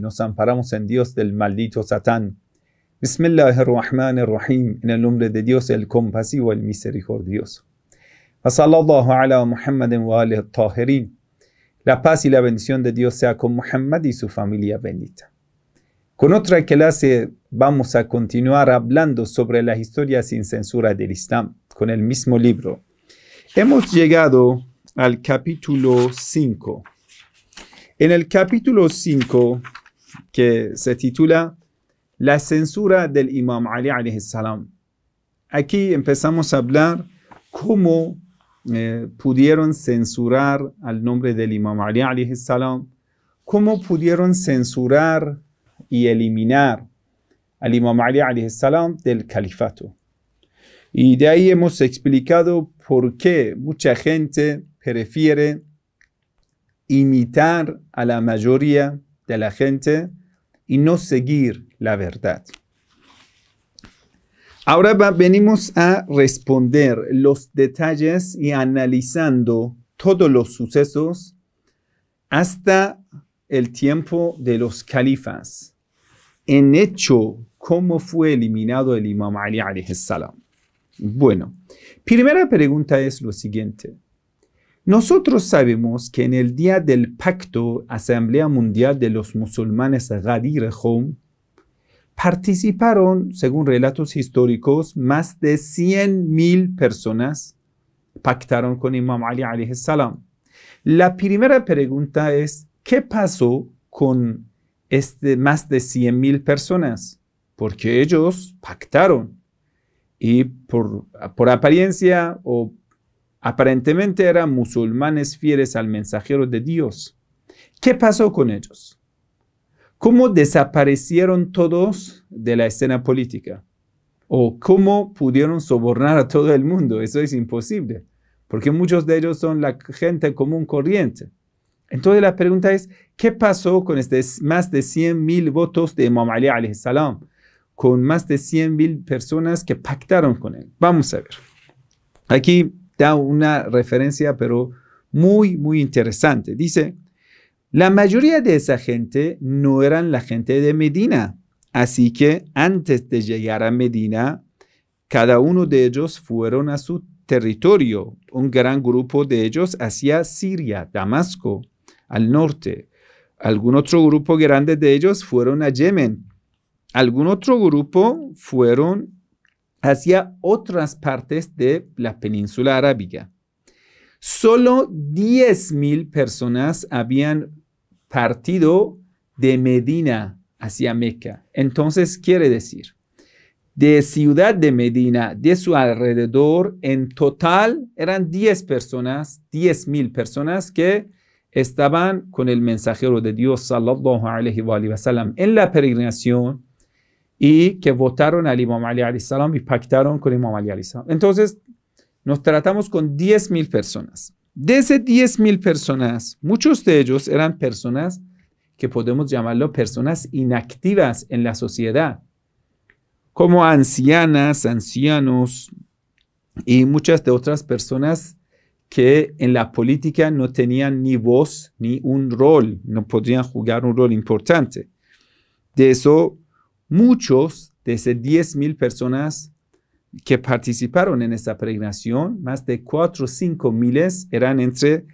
Nos amparamos en Dios del maldito Satán. Bismillahirrahmanirrahim. En el nombre de Dios, el compasivo, el misericordioso. La paz y la bendición de Dios sea con Muhammad y su familia bendita. Con otra clase vamos a continuar hablando sobre la historia sin censura del Islam, con el mismo libro. Hemos llegado al capítulo 5 en el capítulo 5, que se titula La censura del Imam Ali salam, aquí empezamos a hablar cómo eh, pudieron censurar al nombre del Imam Ali cómo pudieron censurar y eliminar al Imam Ali del califato. Y de ahí hemos explicado por qué mucha gente prefiere imitar a la mayoría de la gente y no seguir la verdad. Ahora venimos a responder los detalles y analizando todos los sucesos hasta el tiempo de los califas. En hecho, ¿cómo fue eliminado el imam Ali Bueno, primera pregunta es lo siguiente. Nosotros sabemos que en el día del pacto Asamblea Mundial de los Musulmanes Gadir, Hom participaron, según relatos históricos, más de 100.000 personas pactaron con Imam Ali alayhi salam. La primera pregunta es, ¿qué pasó con este más de 100.000 personas? Porque ellos pactaron y por, por apariencia o Aparentemente eran musulmanes fieles al mensajero de Dios. ¿Qué pasó con ellos? ¿Cómo desaparecieron todos de la escena política? ¿O cómo pudieron sobornar a todo el mundo? Eso es imposible, porque muchos de ellos son la gente común corriente. Entonces la pregunta es, ¿qué pasó con estos más de 100.000 votos de Imam Ali salam? Con más de 100.000 personas que pactaron con él. Vamos a ver. Aquí da una referencia, pero muy, muy interesante. Dice, la mayoría de esa gente no eran la gente de Medina. Así que antes de llegar a Medina, cada uno de ellos fueron a su territorio. Un gran grupo de ellos hacia Siria, Damasco, al norte. Algún otro grupo grande de ellos fueron a Yemen. Algún otro grupo fueron hacia otras partes de la península arábiga. Solo 10.000 personas habían partido de Medina hacia Meca. Entonces quiere decir, de ciudad de Medina, de su alrededor, en total eran 10 personas, 10.000 personas que estaban con el mensajero de Dios en la peregrinación y que votaron al Imam Ali al salam y pactaron con Imam Ali al salam. Entonces, nos tratamos con 10.000 personas. De esas 10.000 personas, muchos de ellos eran personas que podemos llamarlo personas inactivas en la sociedad, como ancianas, ancianos y muchas de otras personas que en la política no tenían ni voz ni un rol, no podían jugar un rol importante. De eso Muchos de esas 10.000 personas que participaron en esta peregrinación, más de 4 o 5 miles eran entre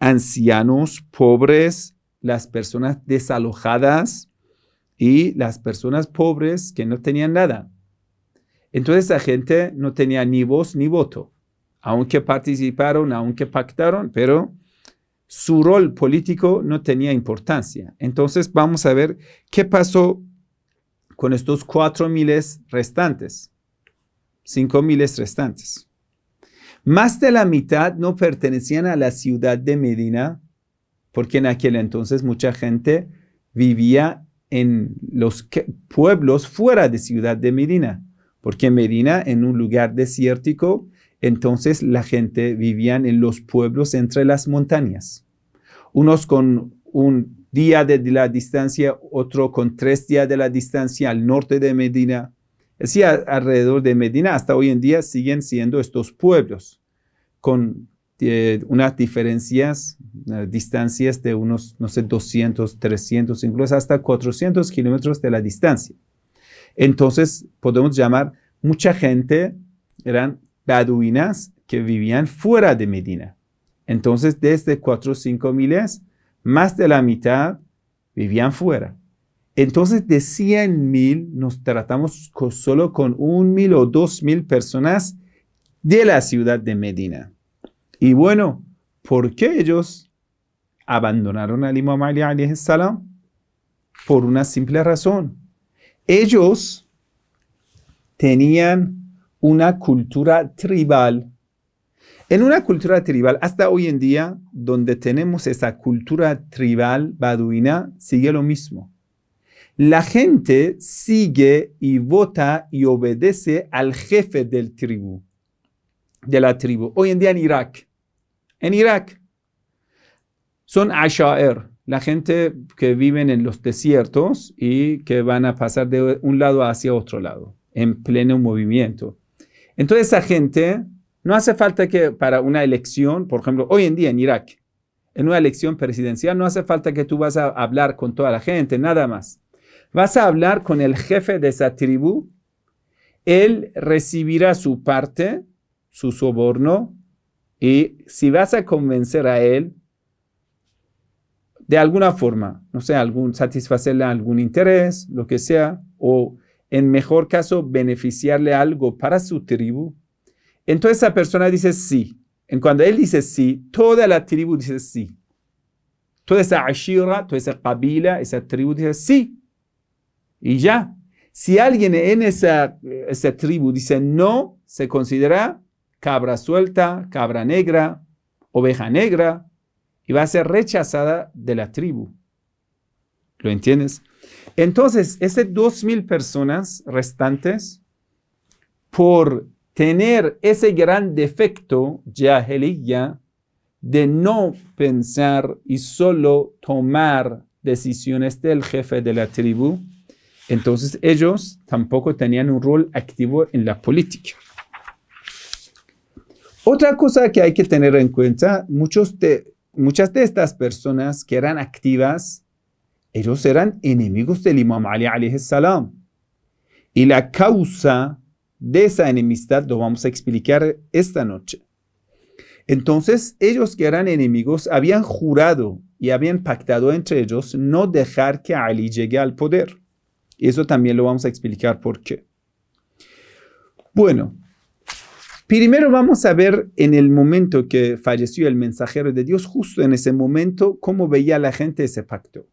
ancianos, pobres, las personas desalojadas y las personas pobres que no tenían nada. Entonces esa gente no tenía ni voz ni voto, aunque participaron, aunque pactaron, pero su rol político no tenía importancia. Entonces vamos a ver qué pasó con estos cuatro miles restantes, cinco miles restantes. Más de la mitad no pertenecían a la ciudad de Medina, porque en aquel entonces mucha gente vivía en los pueblos fuera de ciudad de Medina, porque Medina en un lugar desértico, entonces la gente vivía en los pueblos entre las montañas, unos con un día de la distancia, otro con tres días de la distancia al norte de Medina. decir, alrededor de Medina hasta hoy en día siguen siendo estos pueblos con eh, unas diferencias, eh, distancias de unos, no sé, 200, 300, incluso hasta 400 kilómetros de la distancia. Entonces podemos llamar mucha gente eran baduinas que vivían fuera de Medina. Entonces desde 4 o 5 miles más de la mitad vivían fuera. Entonces de 100 mil nos tratamos solo con un mil o dos mil personas de la ciudad de Medina. Y bueno, ¿por qué ellos abandonaron al Imam Ali salam? Por una simple razón. Ellos tenían una cultura tribal en una cultura tribal, hasta hoy en día, donde tenemos esa cultura tribal baduina, sigue lo mismo. La gente sigue y vota y obedece al jefe del tribu, de la tribu. Hoy en día en Irak, en Irak, son Ashaer, la gente que viven en los desiertos y que van a pasar de un lado hacia otro lado, en pleno movimiento. Entonces esa gente no hace falta que para una elección, por ejemplo, hoy en día en Irak, en una elección presidencial, no hace falta que tú vas a hablar con toda la gente, nada más. Vas a hablar con el jefe de esa tribu, él recibirá su parte, su soborno, y si vas a convencer a él, de alguna forma, no sé, algún, satisfacerle algún interés, lo que sea, o en mejor caso, beneficiarle algo para su tribu, entonces esa persona dice sí. En cuando él dice sí, toda la tribu dice sí. Toda esa ashira, toda esa kabila, esa tribu dice sí. Y ya. Si alguien en esa, esa tribu dice no, se considera cabra suelta, cabra negra, oveja negra, y va a ser rechazada de la tribu. ¿Lo entiendes? Entonces, esas 2.000 personas restantes, por tener ese gran defecto, ya de no pensar y solo tomar decisiones del jefe de la tribu, entonces ellos tampoco tenían un rol activo en la política. Otra cosa que hay que tener en cuenta, muchas de estas personas que eran activas, ellos eran enemigos del Imam Ali salam. Y la causa de esa enemistad lo vamos a explicar esta noche. Entonces, ellos que eran enemigos habían jurado y habían pactado entre ellos no dejar que Ali llegue al poder. Eso también lo vamos a explicar por qué. Bueno, primero vamos a ver en el momento que falleció el mensajero de Dios, justo en ese momento, cómo veía la gente ese pacto.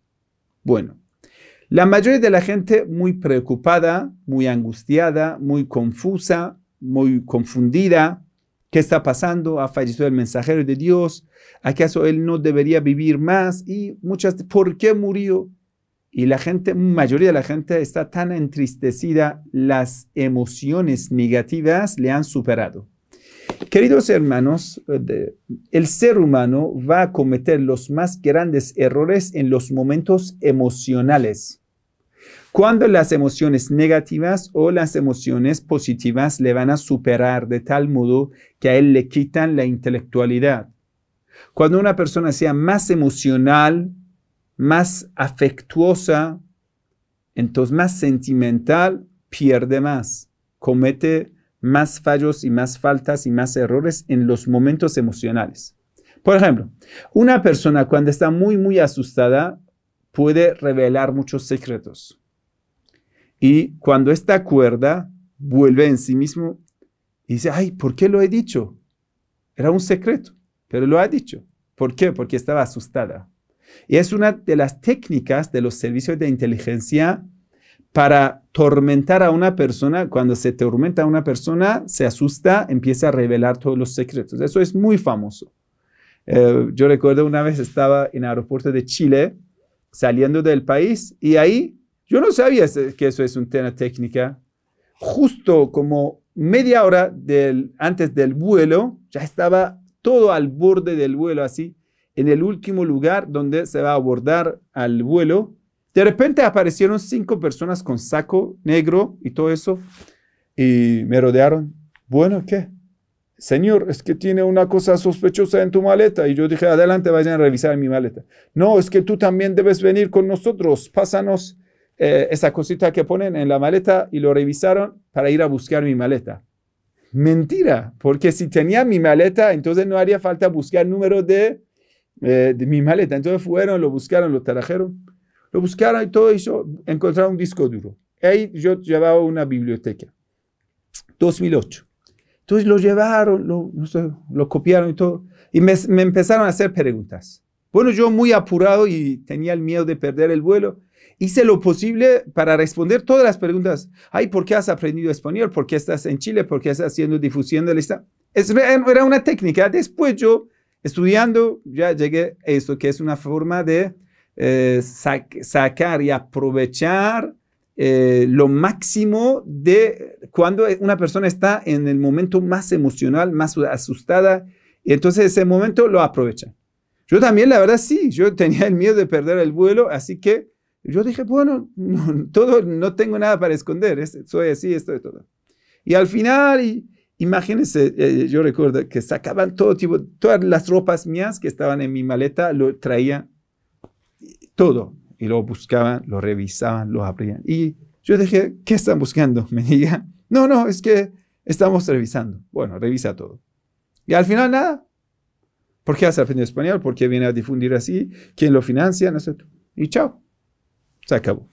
Bueno, la mayoría de la gente muy preocupada, muy angustiada, muy confusa, muy confundida. ¿Qué está pasando? ¿Ha fallecido el mensajero de Dios? ¿Acaso él no debería vivir más? Y muchas, ¿por qué murió? Y la gente, mayoría de la gente está tan entristecida, las emociones negativas le han superado. Queridos hermanos, eh, el ser humano va a cometer los más grandes errores en los momentos emocionales. Cuando las emociones negativas o las emociones positivas le van a superar de tal modo que a él le quitan la intelectualidad. Cuando una persona sea más emocional, más afectuosa, entonces más sentimental, pierde más, comete más fallos y más faltas y más errores en los momentos emocionales. Por ejemplo, una persona cuando está muy, muy asustada puede revelar muchos secretos. Y cuando esta cuerda vuelve en sí mismo y dice, ay, ¿por qué lo he dicho? Era un secreto, pero lo ha dicho. ¿Por qué? Porque estaba asustada. Y es una de las técnicas de los servicios de inteligencia para tormentar a una persona, cuando se tormenta a una persona, se asusta, empieza a revelar todos los secretos. Eso es muy famoso. Eh, yo recuerdo una vez estaba en el aeropuerto de Chile, saliendo del país, y ahí yo no sabía que eso es un tema técnica. Justo como media hora del, antes del vuelo, ya estaba todo al borde del vuelo, así, en el último lugar donde se va a abordar al vuelo, de repente aparecieron cinco personas con saco negro y todo eso y me rodearon. Bueno, ¿qué? Señor, es que tiene una cosa sospechosa en tu maleta. Y yo dije, adelante, vayan a revisar mi maleta. No, es que tú también debes venir con nosotros. Pásanos eh, esa cosita que ponen en la maleta y lo revisaron para ir a buscar mi maleta. Mentira, porque si tenía mi maleta, entonces no haría falta buscar número de, eh, de mi maleta. Entonces fueron, lo buscaron, lo trajeron. Lo buscaron y todo eso, encontraron un disco duro. Ahí yo llevaba una biblioteca, 2008. Entonces lo llevaron, lo, copiaron y todo. Y me, empezaron a hacer preguntas. Bueno, yo muy apurado y tenía el miedo de perder el vuelo. Hice lo posible para responder todas las preguntas. Ay, ¿por qué has aprendido español? ¿Por qué estás en Chile? ¿Por qué estás haciendo difusión de lista era una técnica. Después yo, estudiando, ya llegué a esto, que es una forma de eh, sacar y aprovechar eh, lo máximo de cuando una persona está en el momento más emocional, más asustada, y entonces ese momento lo aprovecha. Yo también, la verdad, sí, yo tenía el miedo de perder el vuelo, así que yo dije, bueno, no, todo, no tengo nada para esconder, soy así, esto es todo. Y al final, imagínense, eh, yo recuerdo que sacaban todo tipo, todas las ropas mías que estaban en mi maleta, lo traía todo. Y lo buscaban, lo revisaban, lo abrían. Y yo dije, ¿qué están buscando? Me diga, no, no, es que estamos revisando. Bueno, revisa todo. Y al final nada. ¿Por qué el aprendido español? ¿Por qué viene a difundir así? ¿Quién lo financia? No sé. Y chao. Se acabó.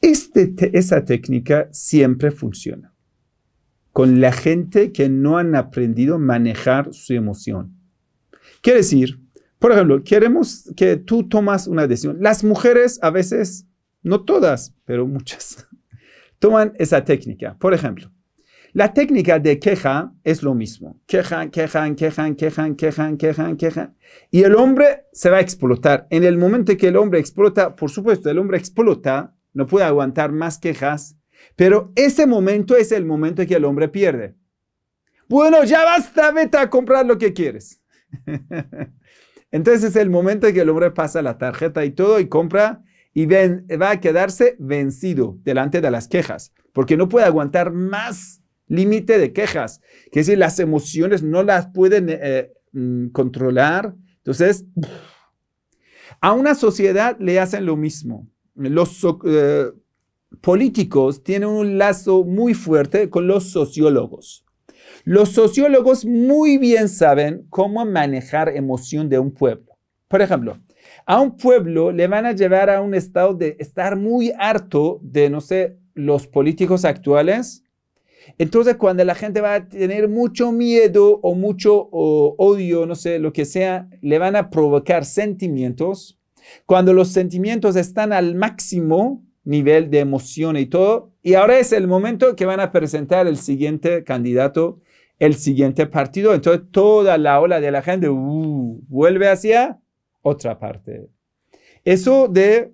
Este, esa técnica siempre funciona con la gente que no han aprendido a manejar su emoción. Quiere decir, por ejemplo, queremos que tú tomas una decisión. Las mujeres a veces, no todas, pero muchas, toman esa técnica. Por ejemplo, la técnica de queja es lo mismo. Quejan, quejan, quejan, quejan, quejan, quejan, quejan. Y el hombre se va a explotar. En el momento que el hombre explota, por supuesto, el hombre explota, no puede aguantar más quejas, pero ese momento es el momento en que el hombre pierde. Bueno, ya basta, vete a comprar lo que quieres. Entonces es el momento en que el hombre pasa la tarjeta y todo y compra y va a quedarse vencido delante de las quejas, porque no puede aguantar más límite de quejas, que decir, las emociones no las pueden eh, mm, controlar. Entonces, a una sociedad le hacen lo mismo. Los eh, políticos tienen un lazo muy fuerte con los sociólogos. Los sociólogos muy bien saben cómo manejar emoción de un pueblo. Por ejemplo, a un pueblo le van a llevar a un estado de estar muy harto de, no sé, los políticos actuales. Entonces, cuando la gente va a tener mucho miedo o mucho odio, no sé, lo que sea, le van a provocar sentimientos. Cuando los sentimientos están al máximo nivel de emoción y todo, y ahora es el momento que van a presentar el siguiente candidato el siguiente partido. Entonces toda la ola de la gente uh, vuelve hacia otra parte. Eso de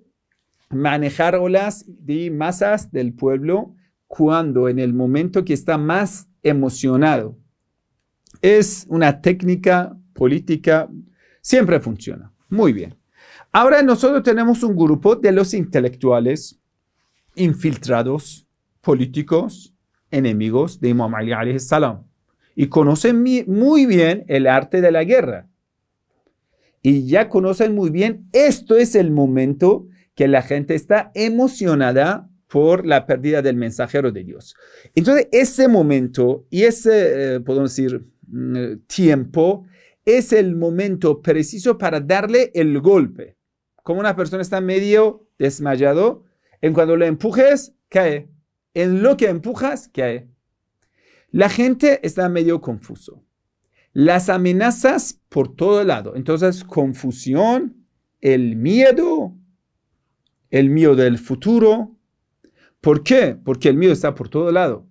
manejar olas de masas del pueblo cuando en el momento que está más emocionado es una técnica política, siempre funciona. Muy bien. Ahora nosotros tenemos un grupo de los intelectuales infiltrados, políticos, enemigos de Imam Ali salam y conocen muy bien el arte de la guerra. Y ya conocen muy bien, esto es el momento que la gente está emocionada por la pérdida del mensajero de Dios. Entonces, ese momento y ese, eh, podemos decir, mm, eh, tiempo es el momento preciso para darle el golpe. Como una persona está medio desmayado, en cuando le empujes, cae. En lo que empujas, cae. La gente está medio confuso. Las amenazas por todo lado. Entonces, confusión, el miedo, el miedo del futuro. ¿Por qué? Porque el miedo está por todo lado.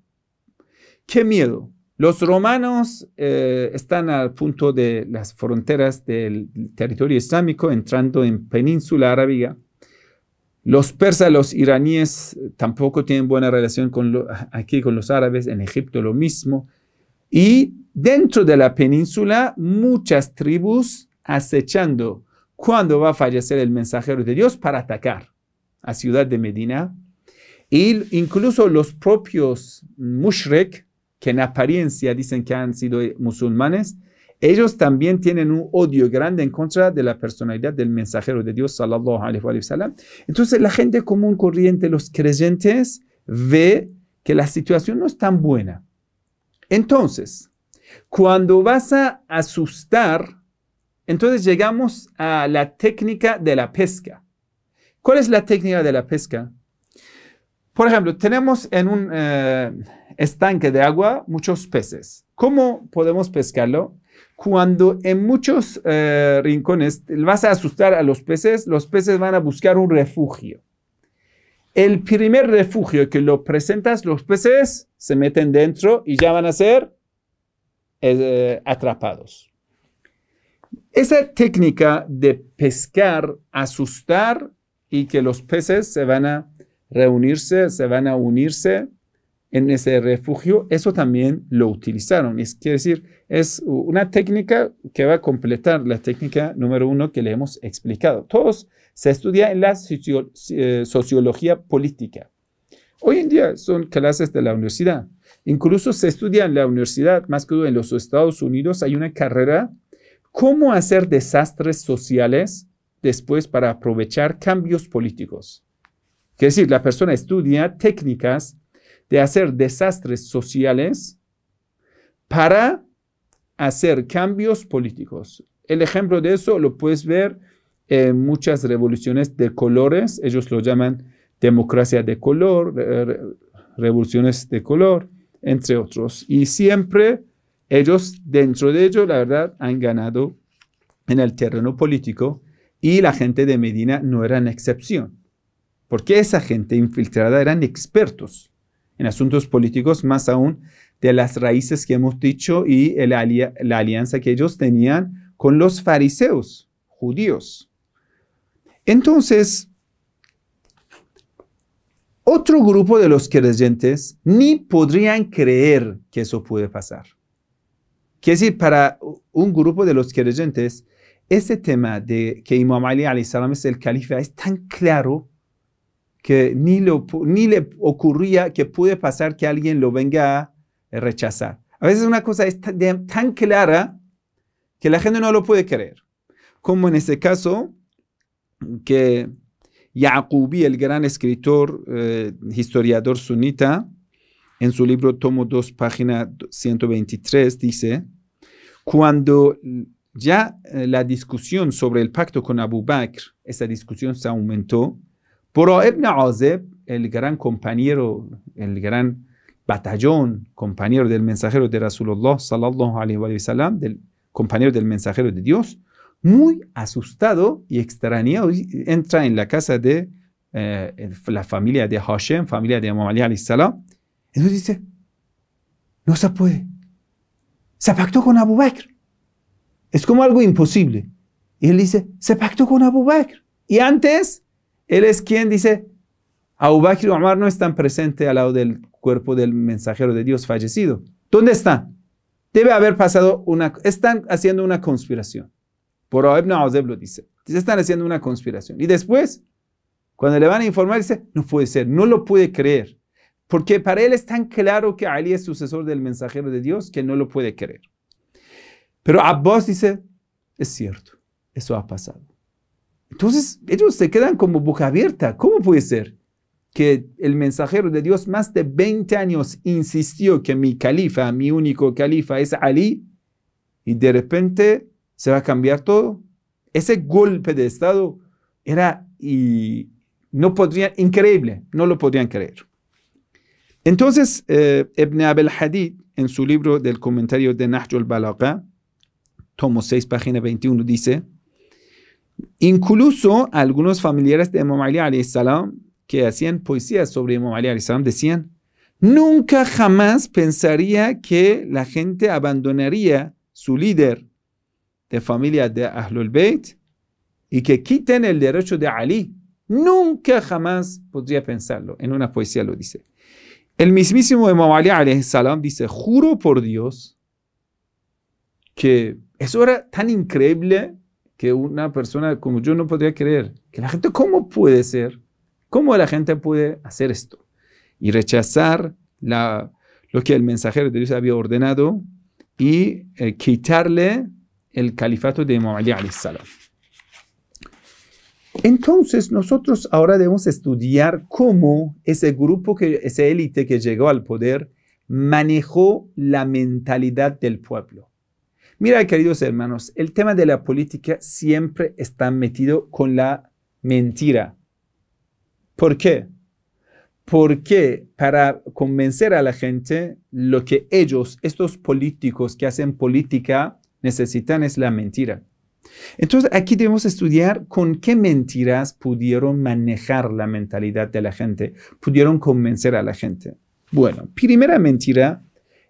¿Qué miedo? Los romanos eh, están al punto de las fronteras del territorio islámico, entrando en península arábiga. Los persas, los iraníes tampoco tienen buena relación con aquí con los árabes, en Egipto lo mismo. Y dentro de la península, muchas tribus acechando cuándo va a fallecer el mensajero de Dios para atacar a ciudad de Medina. Y incluso los propios mushrek, que en apariencia dicen que han sido musulmanes, ellos también tienen un odio grande en contra de la personalidad del mensajero de Dios, sallallahu wa sallam. Entonces la gente común, corriente, los creyentes, ve que la situación no es tan buena. Entonces, cuando vas a asustar, entonces llegamos a la técnica de la pesca. ¿Cuál es la técnica de la pesca? Por ejemplo, tenemos en un eh, estanque de agua muchos peces. ¿Cómo podemos pescarlo? cuando en muchos eh, rincones vas a asustar a los peces, los peces van a buscar un refugio. El primer refugio que lo presentas, los peces se meten dentro y ya van a ser eh, atrapados. Esa técnica de pescar, asustar y que los peces se van a reunirse, se van a unirse, en ese refugio, eso también lo utilizaron. Es decir, es una técnica que va a completar la técnica número uno que le hemos explicado. Todos se estudia en la eh, sociología política. Hoy en día son clases de la universidad. Incluso se estudia en la universidad, más que en los Estados Unidos, hay una carrera, cómo hacer desastres sociales después para aprovechar cambios políticos. Es decir, la persona estudia técnicas de hacer desastres sociales para hacer cambios políticos. El ejemplo de eso lo puedes ver en muchas revoluciones de colores, ellos lo llaman democracia de color, revoluciones de color, entre otros. Y siempre ellos, dentro de ello, la verdad, han ganado en el terreno político y la gente de Medina no era una excepción, porque esa gente infiltrada eran expertos en asuntos políticos, más aún de las raíces que hemos dicho y la alianza que ellos tenían con los fariseos judíos. Entonces, otro grupo de los creyentes ni podrían creer que eso puede pasar. Que decir, para un grupo de los creyentes, ese tema de que Imam Ali, es el califa es tan claro que ni, ni le ocurría que puede pasar que alguien lo venga a eh, rechazar. A veces una cosa es tan, clara que la gente no lo puede creer. Como en este caso, que Yaqubi, el gran escritor, eh, historiador sunita, en su libro Tomo 2, página 123, dice, cuando ya eh, la discusión sobre el pacto con Abu Bakr, esa discusión se aumentó, Bora ibn el gran compañero, el gran batallón, compañero del mensajero de Rasulullah sallallahu wa sallam, compañero del mensajero de Dios, muy asustado y extrañado, entra en la casa de eh, la familia de Hashem, familia de Imam Ali salam. dice, no se puede. Se pactó con Abu Bakr. Es como algo imposible. Y él dice, se pactó con Abu Bakr. Y antes él es quien dice, Abu Bakr y Omar no están presentes al lado del cuerpo del mensajero de Dios fallecido. ¿Dónde están? Debe haber pasado una... Están haciendo una conspiración. Por Ibn Azeb lo dice. están haciendo una conspiración. Y después, cuando le van a informar, dice, no puede ser, no lo puede creer. Porque para él es tan claro que Ali es sucesor del mensajero de Dios que no lo puede creer. Pero Abbas dice, es cierto, eso ha pasado. Entonces ellos se quedan como boca abierta. ¿Cómo puede ser que el mensajero de Dios más de 20 años insistió que mi califa, mi único califa es Ali y de repente se va a cambiar todo? Ese golpe de Estado era y no increíble, no lo podrían creer. Entonces, eh, Ibn Abel Hadid, en su libro del comentario de Nahjul Balaqa, tomo 6, página 21, dice, Incluso algunos familiares de Imam Ali salam que hacían poesías sobre Imam Ali salam decían, nunca jamás pensaría que la gente abandonaría su líder de familia de Ahlul Bayt y que quiten el derecho de Ali. Nunca jamás podría pensarlo. En una poesía lo dice. El mismísimo Imam Ali salam dice, juro por Dios que eso era tan increíble que una persona como yo no podría creer. Que la gente, ¿cómo puede ser? ¿Cómo la gente puede hacer esto? Y rechazar lo que el mensajero de Dios había ordenado y eh, quitarle el califato de Imam Ali salam. Entonces, nosotros ahora debemos estudiar cómo ese grupo, que, esa élite que llegó al poder, manejó la mentalidad del pueblo. Mira, queridos hermanos, el tema de la política siempre está metido con la mentira. ¿Por qué? Porque para convencer a la gente, lo que ellos, estos políticos que hacen política, necesitan es la mentira. Entonces, aquí debemos estudiar con qué mentiras pudieron manejar la mentalidad de la gente, pudieron convencer a la gente. Bueno, primera mentira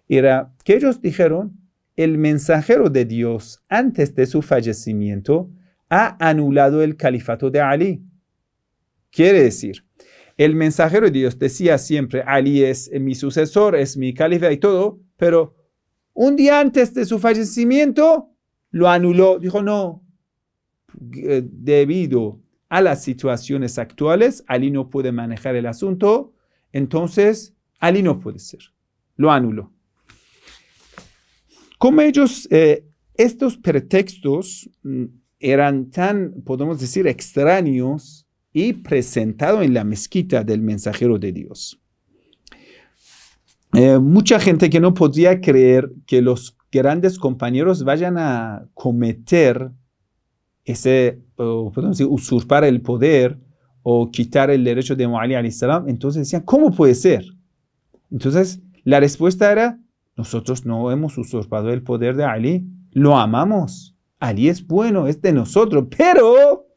era que ellos dijeron el mensajero de Dios antes de su fallecimiento ha anulado el califato de Ali. Quiere decir, el mensajero de Dios decía siempre, Ali es mi sucesor, es mi califa y todo, pero un día antes de su fallecimiento lo anuló. Dijo, no, eh, debido a las situaciones actuales, Ali no puede manejar el asunto, entonces Ali no puede ser. Lo anuló. Como ellos, eh, estos pretextos mm, eran tan, podemos decir, extraños y presentados en la mezquita del mensajero de Dios. Eh, mucha gente que no podía creer que los grandes compañeros vayan a cometer ese, podemos decir, usurpar el poder o quitar el derecho de Mu'ali al Islam, entonces decían, ¿cómo puede ser? Entonces, la respuesta era, nosotros no hemos usurpado el poder de Ali, lo amamos. Ali es bueno, es de nosotros, pero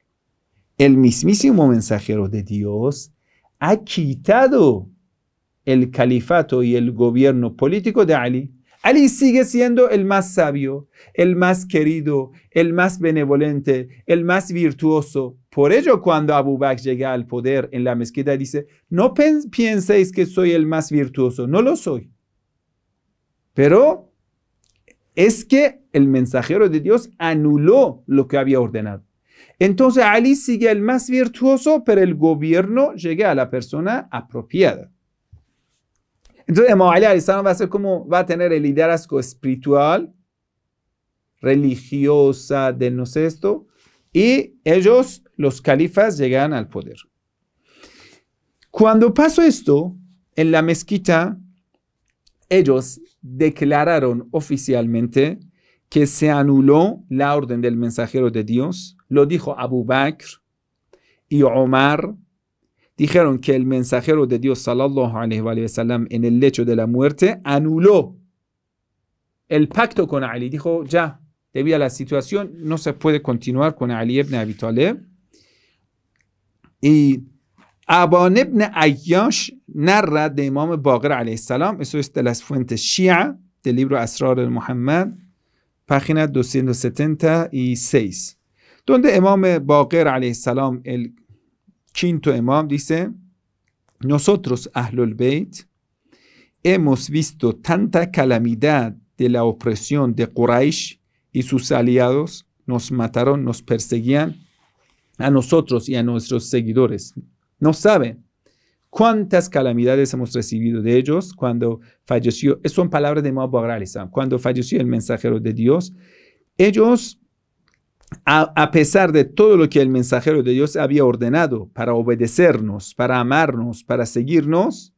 el mismísimo mensajero de Dios ha quitado el califato y el gobierno político de Ali. Ali sigue siendo el más sabio, el más querido, el más benevolente, el más virtuoso. Por ello, cuando Abu Bakr llega al poder en la mezquita, dice, no penséis que soy el más virtuoso, no lo soy. Pero es que el mensajero de Dios anuló lo que había ordenado. Entonces Ali sigue el más virtuoso, pero el gobierno llega a la persona apropiada. Entonces Imam Ali va a va a tener el liderazgo espiritual, religiosa de no sé esto, y ellos, los califas, llegan al poder. Cuando pasó esto en la mezquita, ellos declararon oficialmente que se anuló la orden del mensajero de Dios, lo dijo Abu Bakr y Omar, dijeron que el mensajero de Dios, sallallahu alaihi sallam, en el lecho de la muerte, anuló el pacto con Ali. Dijo, ya, debido a la situación, no se puede continuar con Ali ibn Abi Talib. Y ابان Ibn narra de Imam Baqir salam, eso es de las fuentes Shia del libro Asrar al-Muhammad, página 276, donde Imam Baqir el quinto imam, dice, nosotros, Ahlul Bayt, hemos visto tanta calamidad de la opresión de Quraysh y sus aliados, nos mataron, nos perseguían a nosotros y a nuestros seguidores, no sabe cuántas calamidades hemos recibido de ellos cuando falleció. Son palabras de Mabu Cuando falleció el mensajero de Dios, ellos, a, a, pesar de todo lo que el mensajero de Dios había ordenado para obedecernos, para amarnos, para seguirnos,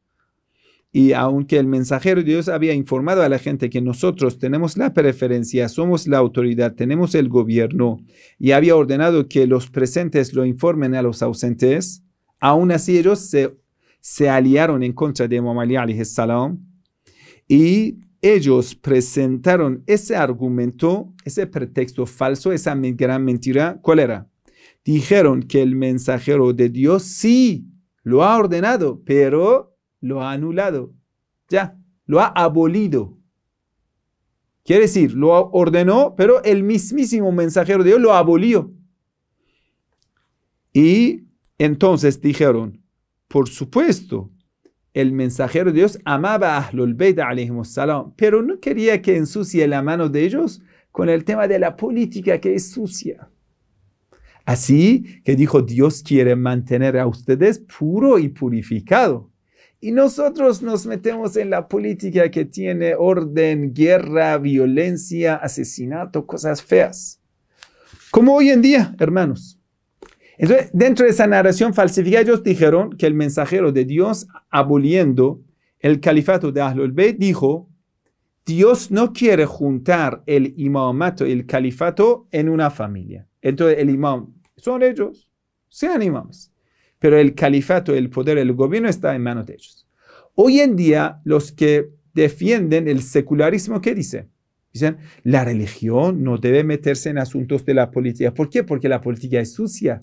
y aunque el mensajero de Dios había informado a la gente que nosotros tenemos la preferencia, somos la autoridad, tenemos el gobierno, y había ordenado que los presentes lo informen a los ausentes, Aún así ellos se, se aliaron en contra de mamali Ali y ellos presentaron ese argumento, ese pretexto falso, esa gran mentira. ¿Cuál era? Dijeron que el mensajero de Dios sí lo ha ordenado, pero lo ha anulado. Ya, lo ha abolido. Quiere decir, lo ordenó, pero el mismísimo mensajero de Dios lo abolió. Y entonces dijeron, por supuesto, el mensajero de Dios amaba a Ahlul Bayt pero no quería que ensucie la mano de ellos con el tema de la política que es sucia. Así que dijo, Dios quiere mantener a ustedes puro y purificado. Y nosotros nos metemos en la política que tiene orden, guerra, violencia, asesinato, cosas feas. Como hoy en día, hermanos. Entonces, dentro de esa narración falsificada, ellos dijeron que el mensajero de Dios, aboliendo el califato de Ahlul Bayt, dijo, Dios no quiere juntar el imamato y el califato en una familia. Entonces, el imam son ellos, sean imams. Pero el califato, el poder, el gobierno está en manos de ellos. Hoy en día, los que defienden el secularismo, ¿qué dicen? Dicen, la religión no debe meterse en asuntos de la política. ¿Por qué? Porque la política es sucia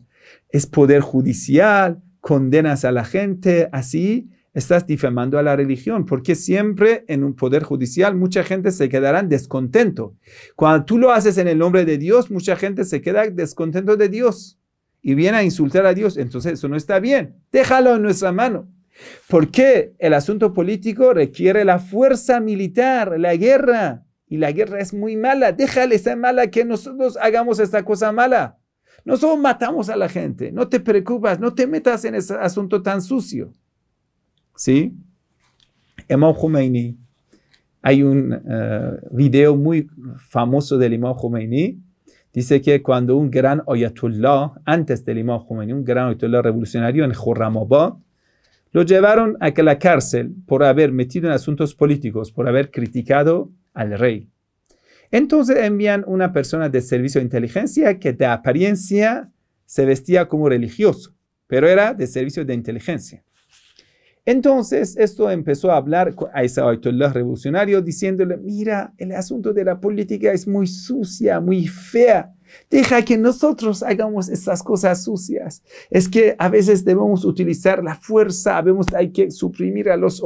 es poder judicial, condenas a la gente, así estás difamando a la religión, porque siempre en un poder judicial mucha gente se quedará descontento. Cuando tú lo haces en el nombre de Dios, mucha gente se queda descontento de Dios y viene a insultar a Dios. Entonces eso no está bien. Déjalo en nuestra mano. Porque el asunto político requiere la fuerza militar, la guerra. Y la guerra es muy mala. Déjale esa mala que nosotros hagamos esta cosa mala. Nosotros matamos a la gente, no te preocupes, no te metas en ese asunto tan sucio. ¿Sí? Imam Khomeini, hay un eh, video muy famoso del Imam Khomeini, dice que cuando un gran ayatollah, antes del Imam Khomeini, un gran ayatollah revolucionario en Khorramabad, lo llevaron a la cárcel por haber metido en asuntos políticos, por haber criticado al rey. Entonces envían una persona de servicio de inteligencia que de apariencia se vestía como religioso, pero era de servicio de inteligencia. Entonces, esto empezó a hablar a esa Ayatollah revolucionario diciéndole, mira, el asunto de la política es muy sucia, muy fea. Deja que nosotros hagamos esas cosas sucias. Es que a veces debemos utilizar la fuerza, vemos hay que suprimir a los,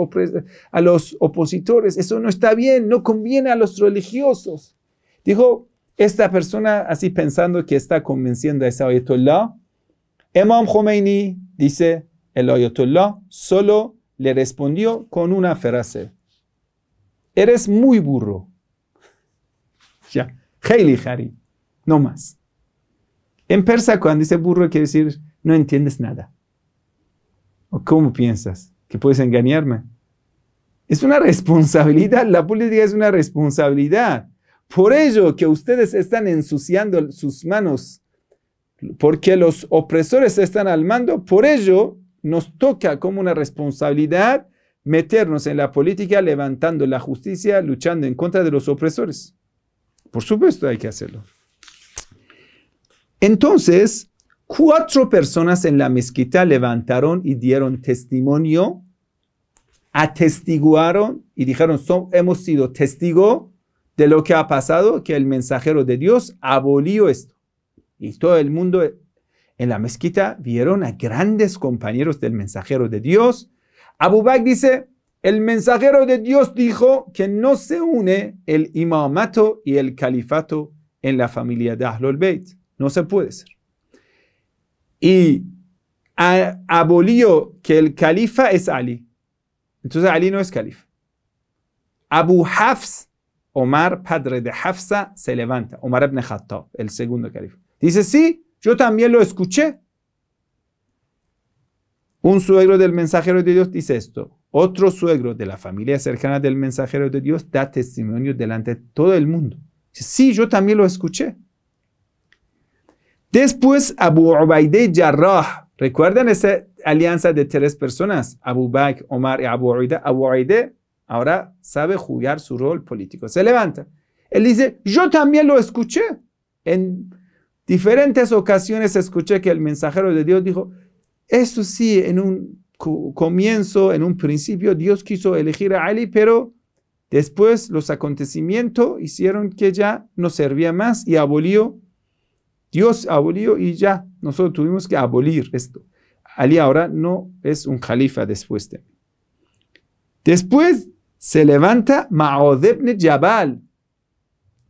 a los opositores. Eso no está bien, no conviene a los religiosos. Dijo, esta persona así pensando que está convenciendo a ese ayatollah, Imam Khomeini, dice el ayatollah, solo le respondió con una frase. Eres muy burro. Ya, Heili Hari, no más. En persa, cuando dice burro, quiere decir no entiendes nada. ¿O cómo piensas que puedes engañarme? Es una responsabilidad, la política es una responsabilidad. Por ello que ustedes están ensuciando sus manos, porque los opresores están al mando, por ello nos toca como una responsabilidad meternos en la política, levantando la justicia, luchando en contra de los opresores. Por supuesto hay que hacerlo. Entonces, cuatro personas en la mezquita levantaron y dieron testimonio, atestiguaron y dijeron, hemos sido testigos, de lo que ha pasado, que el mensajero de Dios abolió esto. Y todo el mundo en la mezquita vieron a grandes compañeros del mensajero de Dios. Abu Bakr dice, el mensajero de Dios dijo que no se une el imamato y el califato en la familia de Ahlul Bayt. No se puede ser. Y abolió que el califa es Ali. Entonces Ali no es califa. Abu Hafs Omar, padre de Hafsa, se levanta. Omar ibn Khattab, el segundo califa. Dice, sí, yo también lo escuché. Un suegro del mensajero de Dios dice esto. Otro suegro de la familia cercana del mensajero de Dios da testimonio delante de todo el mundo. Dice, sí, yo también lo escuché. Después Abu y Jarrah. ¿Recuerdan esa alianza de tres personas? Abu Bakr, Omar y Abu Ubaidé. Abu ahora sabe jugar su rol político. Se levanta. Él dice, yo también lo escuché. En diferentes ocasiones escuché que el mensajero de Dios dijo, eso sí, en un comienzo, en un principio, Dios quiso elegir a Ali, pero después los acontecimientos hicieron que ya no servía más y abolió. Dios abolió y ya nosotros tuvimos que abolir esto. Ali ahora no es un califa después de Después se levanta ibn Jabal,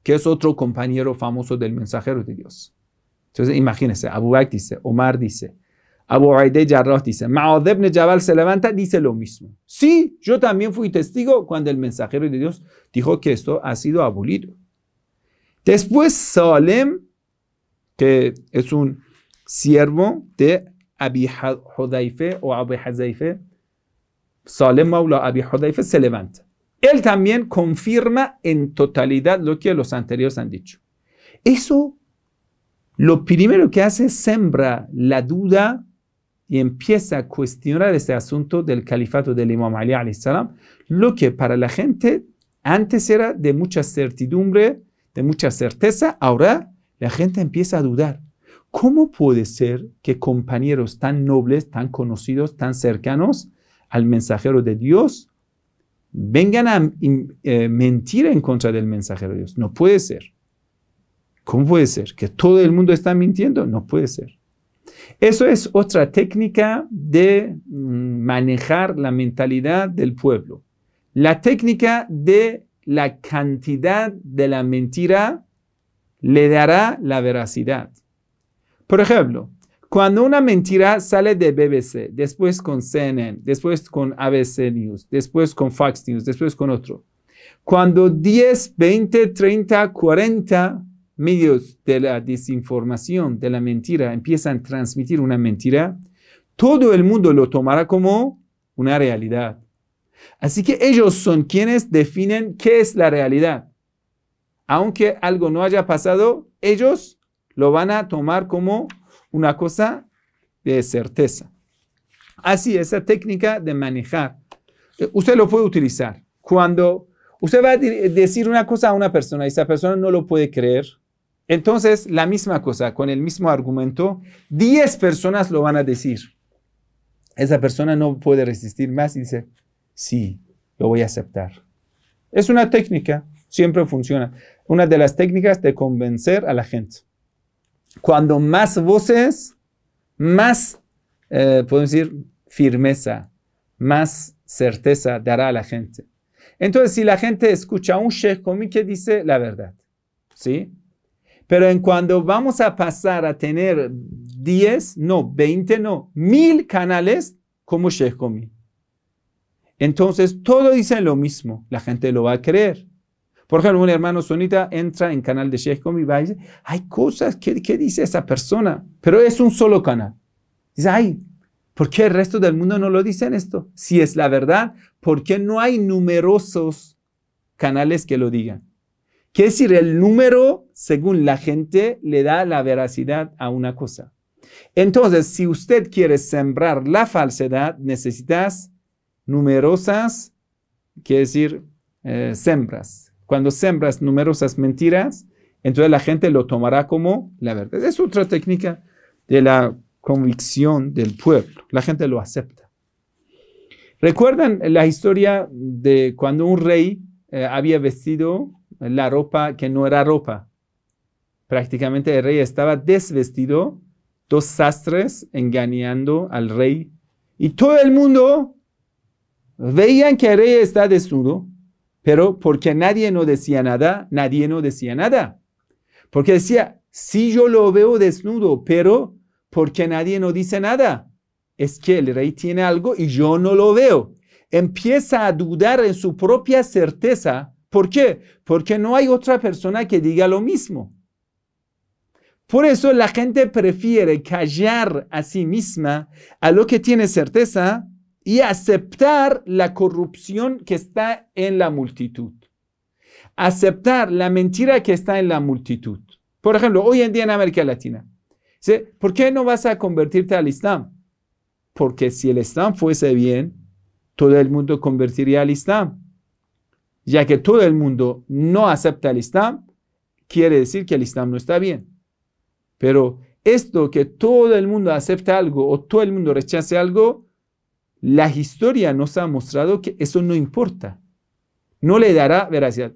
que es otro compañero famoso del mensajero de Dios. Entonces imagínense, Abu Bakr dice, Omar dice, Abu Aide Jarrah dice, ibn Jabal se levanta, dice lo mismo. Sí, yo también fui testigo cuando el mensajero de Dios dijo que esto ha sido abolido. Después Salem, que es un siervo de Abi Jodaife o Abi Hazaife, Salem Maula Abi Jodaife, se levanta. Él también confirma en totalidad lo que los anteriores han dicho. Eso lo primero que hace es sembra la duda y empieza a cuestionar este asunto del califato del Imam Ali salam, lo que para la gente antes era de mucha certidumbre, de mucha certeza, ahora la gente empieza a dudar. ¿Cómo puede ser que compañeros tan nobles, tan conocidos, tan cercanos al mensajero de Dios, vengan a eh, mentir en contra del mensajero de Dios. No puede ser. ¿Cómo puede ser? ¿Que todo el mundo está mintiendo? No puede ser. Eso es otra técnica de mm, manejar la mentalidad del pueblo. La técnica de la cantidad de la mentira le dará la veracidad. Por ejemplo, cuando una mentira sale de BBC, después con CNN, después con ABC News, después con Fox News, después con otro. Cuando 10, 20, 30, 40 medios de la desinformación, de la mentira, empiezan a transmitir una mentira, todo el mundo lo tomará como una realidad. Así que ellos son quienes definen qué es la realidad. Aunque algo no haya pasado, ellos lo van a tomar como una cosa de certeza. Así, esa técnica de manejar, eh, usted lo puede utilizar. Cuando usted va a decir una cosa a una persona y esa persona no lo puede creer, entonces la misma cosa, con el mismo argumento, 10 personas lo van a decir. Esa persona no puede resistir más y dice, sí, lo voy a aceptar. Es una técnica, siempre funciona. Una de las técnicas de convencer a la gente. Cuando más voces, más, eh, podemos decir, firmeza, más certeza dará a la gente. Entonces, si la gente escucha a un sheikh comi que dice la verdad, ¿sí? Pero en cuando vamos a pasar a tener 10, no, 20, no, mil canales como sheikh comi. Entonces, todos dicen lo mismo, la gente lo va a creer. Por ejemplo, un hermano sonita entra en canal de Sheikh Komi y dice, hay cosas, ¿qué, dice esa persona? Pero es un solo canal. Dice, ay, ¿por qué el resto del mundo no lo en esto? Si es la verdad, ¿por qué no hay numerosos canales que lo digan? Quiere decir, el número, según la gente, le da la veracidad a una cosa. Entonces, si usted quiere sembrar la falsedad, necesitas numerosas, quiere decir, eh, sembras. Cuando sembras numerosas mentiras, entonces la gente lo tomará como la verdad. Es otra técnica de la convicción del pueblo. La gente lo acepta. ¿Recuerdan la historia de cuando un rey eh, había vestido la ropa que no era ropa? Prácticamente el rey estaba desvestido, dos sastres engañando al rey. Y todo el mundo veía que el rey estaba desnudo, pero porque nadie no decía nada, nadie no decía nada. Porque decía, si yo lo veo desnudo, pero porque nadie no dice nada. Es que el rey tiene algo y yo no lo veo. Empieza a dudar en su propia certeza. ¿Por qué? Porque no hay otra persona que diga lo mismo. Por eso la gente prefiere callar a sí misma a lo que tiene certeza y aceptar la corrupción que está en la multitud. Aceptar la mentira que está en la multitud. Por ejemplo, hoy en día en América Latina, ¿por qué no vas a convertirte al Islam? Porque si el Islam fuese bien, todo el mundo convertiría al Islam. Ya que todo el mundo no acepta el Islam, quiere decir que el Islam no está bien. Pero esto que todo el mundo acepta algo o todo el mundo rechace algo, la historia nos ha mostrado que eso no importa. No le dará veracidad.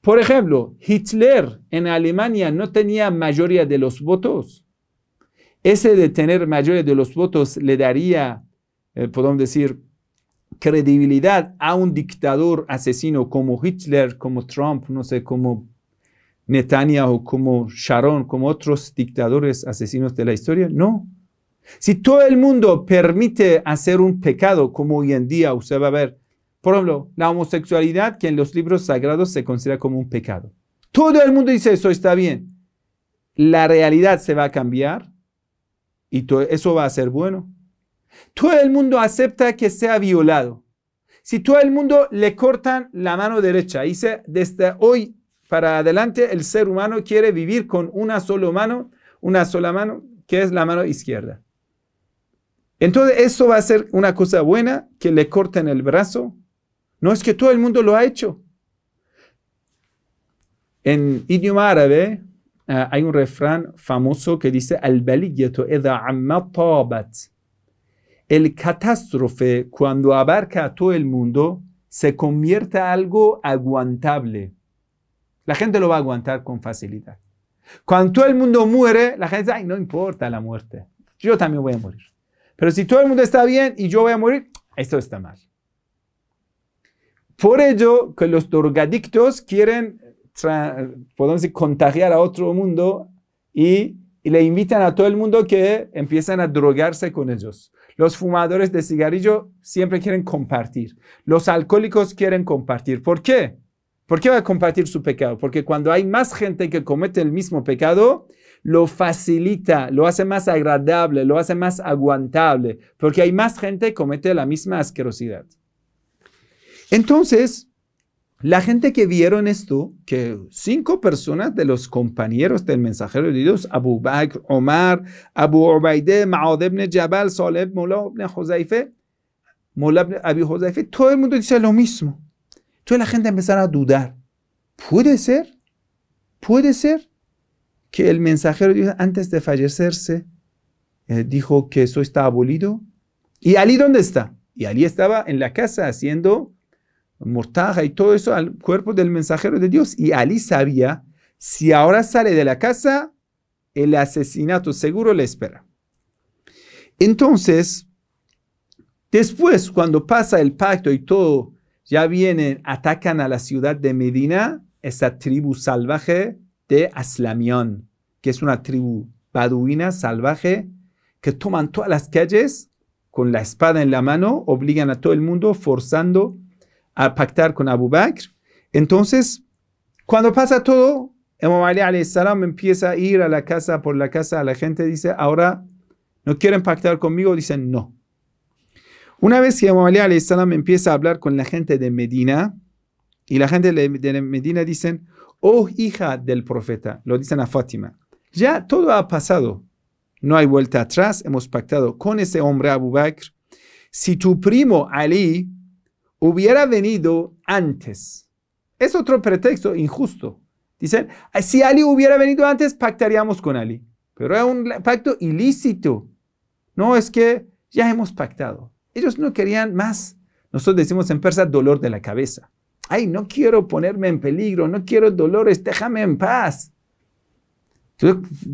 Por ejemplo, Hitler en Alemania no tenía mayoría de los votos. Ese de tener mayoría de los votos le daría, eh, podemos decir, credibilidad a un dictador asesino como Hitler, como Trump, no sé, como Netanyahu, como Sharon, como otros dictadores asesinos de la historia. No, si todo el mundo permite hacer un pecado, como hoy en día usted va a ver, por ejemplo, la homosexualidad que en los libros sagrados se considera como un pecado. Todo el mundo dice eso está bien. La realidad se va a cambiar y todo eso va a ser bueno. Todo el mundo acepta que sea violado. Si todo el mundo le cortan la mano derecha, dice desde hoy para adelante el ser humano quiere vivir con una sola mano, una sola mano, que es la mano izquierda. Entonces eso va a ser una cosa buena, que le corten el brazo. No es que todo el mundo lo ha hecho. En idioma árabe ah, hay un refrán famoso que dice, al El catástrofe cuando abarca a todo el mundo se convierte en algo aguantable. La gente lo va a aguantar con facilidad. Cuando todo el mundo muere, la gente dice, no importa la muerte, yo también voy a morir. Pero si todo el mundo está bien y yo voy a morir, esto está mal. Por ello que los drogadictos quieren, podemos decir, contagiar a otro mundo y, le invitan a todo el mundo que empiezan a drogarse con ellos. Los fumadores de cigarrillo siempre quieren compartir. Los alcohólicos quieren compartir. ¿Por qué? ¿Por qué va a compartir su pecado? Porque cuando hay más gente que comete el mismo pecado, lo facilita, lo hace más agradable, lo hace más aguantable, porque hay más gente que comete la misma asquerosidad. Entonces, la gente que vieron esto, que cinco personas de los compañeros del mensajero de Dios, Abu Bakr, Omar, Abu Ubaideh, Ma'ad ibn Jabal, Saleh ibn Abi todo el mundo dice lo mismo. Entonces la gente empezó a dudar. ¿Puede ser? ¿Puede ser? que el mensajero Dios antes de fallecerse eh, dijo que eso está abolido. ¿Y Ali dónde está? Y Ali estaba en la casa haciendo mortaja y todo eso al cuerpo del mensajero de Dios. Y Ali sabía, si ahora sale de la casa, el asesinato seguro le espera. Entonces, después, cuando pasa el pacto y todo, ya vienen, atacan a la ciudad de Medina, esa tribu salvaje de Aslamión, que es una tribu baduina salvaje que toman todas las calles con la espada en la mano, obligan a todo el mundo forzando a pactar con Abu Bakr. Entonces, cuando pasa todo, Imam Ali salam empieza a ir a la casa por la casa a la gente, dice, ahora no quieren pactar conmigo, dicen no. Una vez que Imam Ali salam empieza a hablar con la gente de Medina, y la gente de Medina dicen, oh hija del profeta, lo dicen a Fátima, ya todo ha pasado, no hay vuelta atrás, hemos pactado con ese hombre Abu Bakr. Si tu primo Ali hubiera venido antes, es otro pretexto injusto. Dicen, ah, si Ali hubiera venido antes, pactaríamos con Ali. Pero es un pacto ilícito. No es que ya hemos pactado. Ellos no querían más. Nosotros decimos en persa dolor de la cabeza ay, no quiero ponerme en peligro, no quiero dolores, déjame en paz.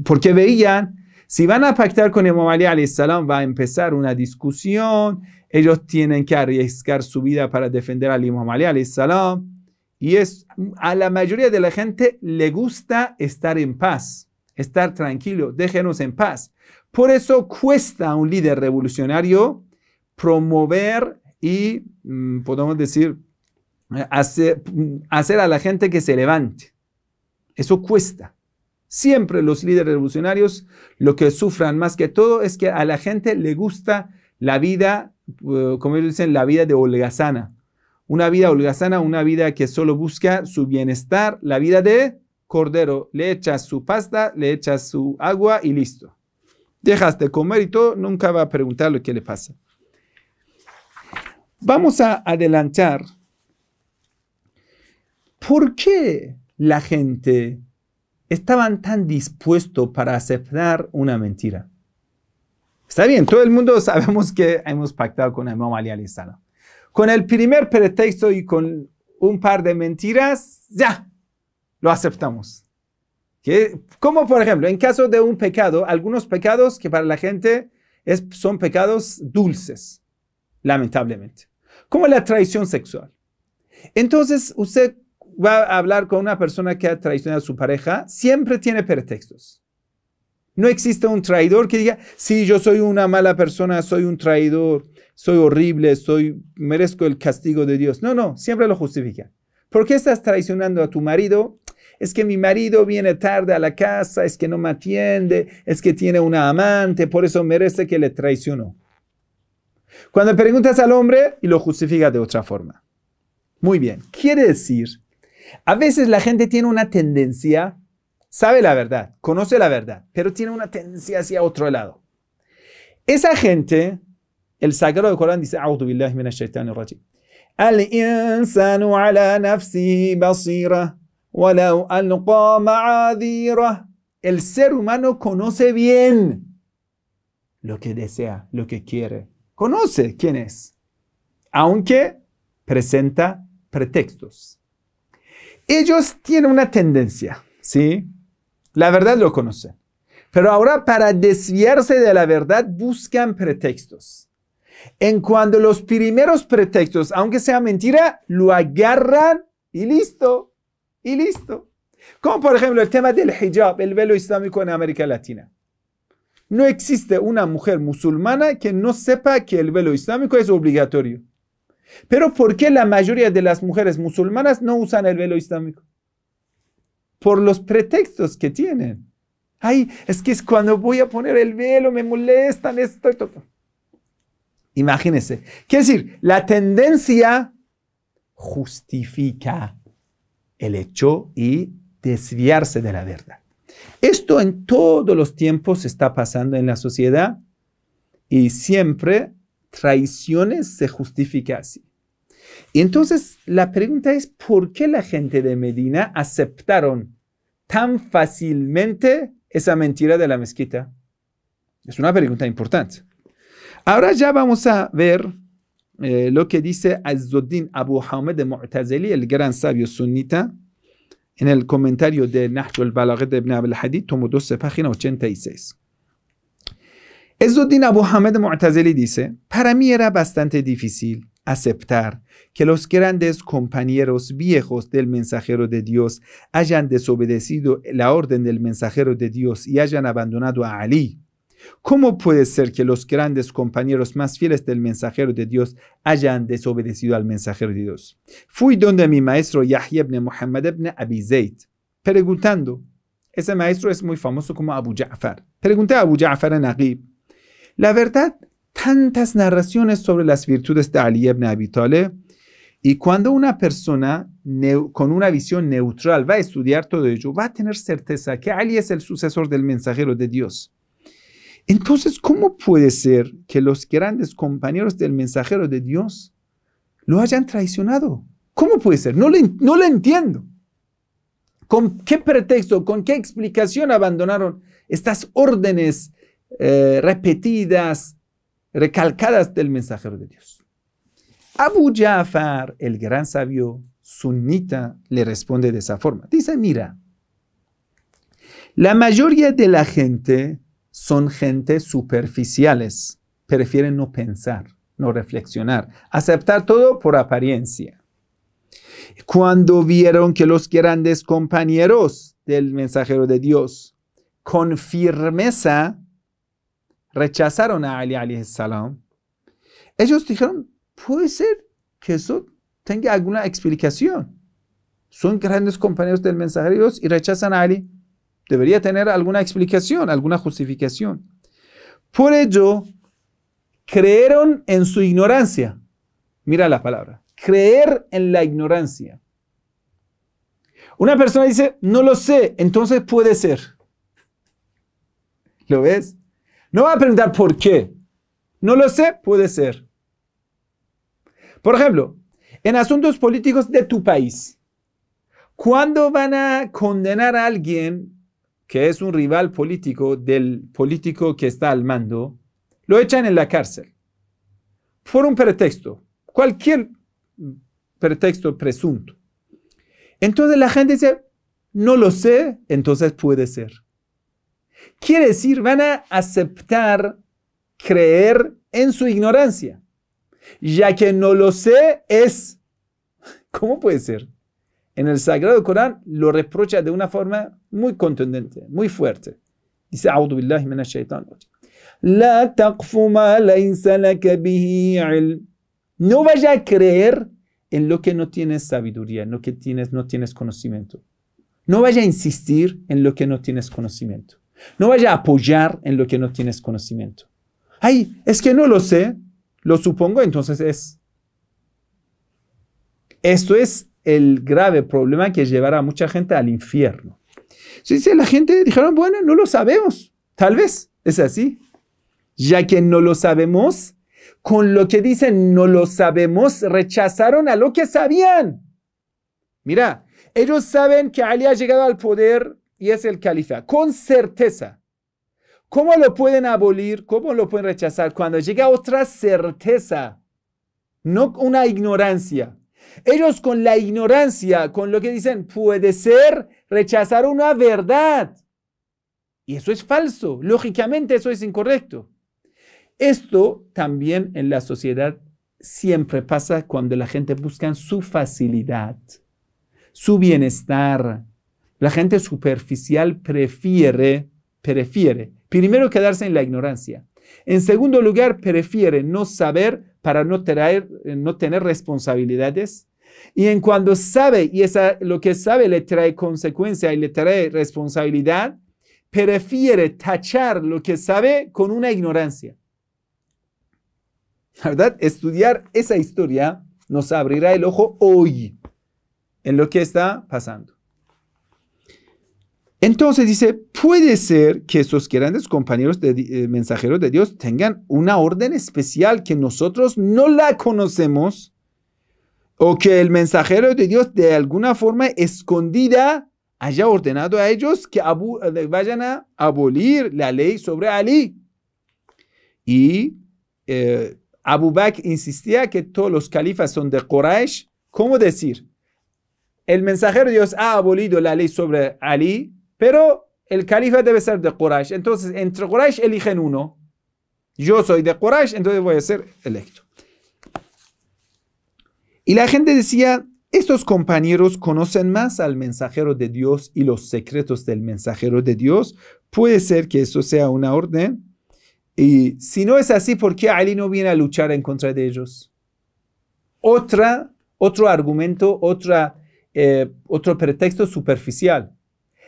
porque veían, si van a pactar con Imam Ali salam va a empezar una discusión, ellos tienen que arriesgar su vida para defender al Imam Ali salam Y es, a la mayoría de la gente le gusta estar en paz, estar tranquilo, déjenos en paz. Por eso cuesta a un líder revolucionario promover y, mm, podemos decir, hacer, a la gente que se levante. Eso cuesta. Siempre los líderes revolucionarios lo que sufran más que todo es que a la gente le gusta la vida, eh, como ellos dicen, la vida de holgazana. Una vida holgazana, una vida que solo busca su bienestar, la vida de cordero. Le echas su pasta, le echas su agua y listo. Dejas de comer y todo, nunca va a preguntar lo que le pasa. Vamos a adelantar ¿Por qué la gente estaba tan dispuesto para aceptar una mentira? Está bien, todo el mundo sabemos que hemos pactado con el Imam Ali al Con el primer pretexto y con un par de mentiras, ya, lo aceptamos. ¿Qué? Como por ejemplo, en caso de un pecado, algunos pecados que para la gente son pecados dulces, lamentablemente, como la traición sexual. Entonces, usted va a hablar con una persona que ha traicionado a su pareja, siempre tiene pretextos. No existe un traidor que diga, sí, yo soy una mala persona, soy un traidor, soy horrible, soy, merezco el castigo de Dios. No, no, siempre lo justifica. ¿Por qué estás traicionando a tu marido? Es que mi marido viene tarde a la casa, es que no me atiende, es que tiene una amante, por eso merece que le traiciono. Cuando preguntas al hombre y lo justifica de otra forma. Muy bien, quiere decir a veces la gente tiene una tendencia, sabe la verdad, conoce la verdad, pero tiene una tendencia hacia otro lado. Esa gente, el sagrado de Corán dice, El ser humano conoce bien lo que desea, lo que quiere. Conoce quién es, aunque presenta pretextos ellos tienen una tendencia, ¿sí? La verdad lo conocen. Pero ahora para desviarse de la verdad buscan pretextos. En cuando los primeros pretextos, aunque sea mentira, lo agarran y listo, y listo. Como por ejemplo el tema del hijab, el velo islámico en América Latina. No existe una mujer musulmana que no sepa que el velo islámico es obligatorio. Pero ¿por qué la mayoría de las mujeres musulmanas no usan el velo islámico? Por los pretextos que tienen. Ay, es que es cuando voy a poner el velo, me molestan, esto, y todo. Imagínense. Quiere decir, la tendencia justifica el hecho y desviarse de la verdad. Esto en todos los tiempos está pasando en la sociedad y siempre traiciones se justifica así. Y entonces la pregunta es, ¿por qué la gente de Medina aceptaron tan fácilmente esa mentira de la mezquita? Es una pregunta importante. Ahora ya vamos a ver eh, lo que dice az-zuddin Abu Hamed de el gran sabio sunnita, en el comentario de Nahjul al de Ibn al-Hadid, tomo 12, página 86. Ezuddin Abu Hamed Mu'tazili dice, Para mí era bastante difícil aceptar que los grandes compañeros viejos del mensajero de Dios hayan desobedecido la orden del mensajero de Dios y hayan abandonado a Ali. ¿Cómo puede ser que los grandes compañeros más fieles del mensajero de Dios hayan desobedecido al mensajero de Dios? Fui donde mi maestro Yahya ibn Muhammad ibn Abi Zayd, preguntando, ese maestro es muy famoso como Abu Ja'far. Pregunté a Abu Ja'far la verdad, tantas narraciones sobre las virtudes de Ali ibn Abi Talib y cuando una persona con una visión neutral va a estudiar todo ello, va a tener certeza que Ali es el sucesor del mensajero de Dios. Entonces, ¿cómo puede ser que los grandes compañeros del mensajero de Dios lo hayan traicionado? ¿Cómo puede ser? No no lo entiendo. ¿Con qué pretexto, con qué explicación abandonaron estas órdenes eh, repetidas, recalcadas del mensajero de Dios. Abu Jafar, el gran sabio sunita, le responde de esa forma. Dice, mira, la mayoría de la gente son gente superficiales, prefieren no pensar, no reflexionar, aceptar todo por apariencia. Cuando vieron que los grandes compañeros del mensajero de Dios con firmeza rechazaron a Ali ellos dijeron, puede ser que eso tenga alguna explicación. Son grandes compañeros del mensajero y rechazan a Ali. Debería tener alguna explicación, alguna justificación. Por ello, creyeron en su ignorancia. Mira la palabra, creer en la ignorancia. Una persona dice, no lo sé, entonces puede ser. ¿Lo ves? No va a preguntar por qué. No lo sé, puede ser. Por ejemplo, en asuntos políticos de tu país, cuando van a condenar a alguien que es un rival político del político que está al mando? Lo echan en la cárcel por un pretexto, cualquier pretexto presunto. Entonces la gente dice, no lo sé, entonces puede ser. Quiere decir, van a aceptar creer en su ignorancia. Ya que no lo sé, es... ¿Cómo puede ser? En el Sagrado Corán lo reprocha de una forma muy contundente, muy fuerte. Dice, No vaya a creer en lo que no tienes sabiduría, en lo que tienes, no tienes conocimiento. No vaya a insistir en lo que no tienes conocimiento. No vaya a apoyar en lo que no tienes conocimiento. Ay, es que no lo sé, lo supongo, entonces es. Esto es el grave problema que llevará a mucha gente al infierno. Si dice la gente, dijeron, bueno, no lo sabemos. Tal vez es así. Ya que no lo sabemos, con lo que dicen no lo sabemos, rechazaron a lo que sabían. Mira, ellos saben que Ali ha llegado al poder y es el califa, con certeza. ¿Cómo lo pueden abolir? ¿Cómo lo pueden rechazar? Cuando llega otra certeza, no una ignorancia. Ellos con la ignorancia, con lo que dicen, puede ser rechazar una verdad. Y eso es falso. Lógicamente eso es incorrecto. Esto también en la sociedad siempre pasa cuando la gente busca su facilidad, su bienestar, la gente superficial prefiere, prefiere, primero quedarse en la ignorancia. En segundo lugar, prefiere no saber para no, no tener responsabilidades. Y en cuando sabe, y lo que sabe le trae consecuencia y le trae responsabilidad, prefiere tachar lo que sabe con una ignorancia. La verdad, estudiar esa historia nos abrirá el ojo hoy en lo que está pasando. Entonces dice, puede ser que esos grandes compañeros de, eh, mensajeros de Dios tengan una orden especial que nosotros no la conocemos o que el mensajero de Dios de alguna forma escondida haya ordenado a ellos que vayan a abolir la ley sobre Ali. Y eh, Abu Bakr insistía que todos los califas son de Quraysh. ¿Cómo decir? El mensajero de Dios ha abolido la ley sobre Ali, pero el califa debe ser de Quraysh. Entonces, entre Quraysh eligen uno. Yo soy de Quraysh, entonces voy a ser electo. Y la gente decía, estos compañeros conocen más al mensajero de Dios y los secretos del mensajero de Dios. Puede ser que eso sea una orden. Y si no es así, ¿por qué Ali no viene a luchar en contra de ellos? Otra, otro argumento, otra, eh, otro pretexto superficial.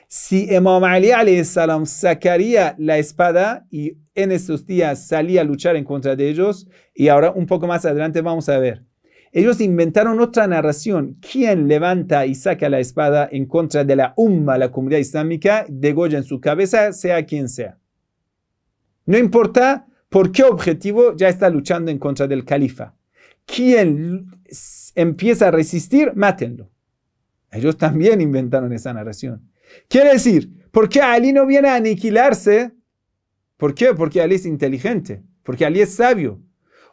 Si Imam Ali salam sacaría la espada y en estos días salía a luchar en contra de ellos, y ahora un poco más adelante vamos a ver. Ellos inventaron otra narración. ¿Quién levanta y saca la espada en contra de la umma, la comunidad islámica, degolla en su cabeza, sea quien sea? No importa por qué objetivo ya está luchando en contra del califa. Quien empieza a resistir, mátenlo. Ellos también inventaron esa narración. Quiere decir, ¿por qué Ali no viene a aniquilarse? ¿Por qué? Porque Ali es inteligente, porque Ali es sabio.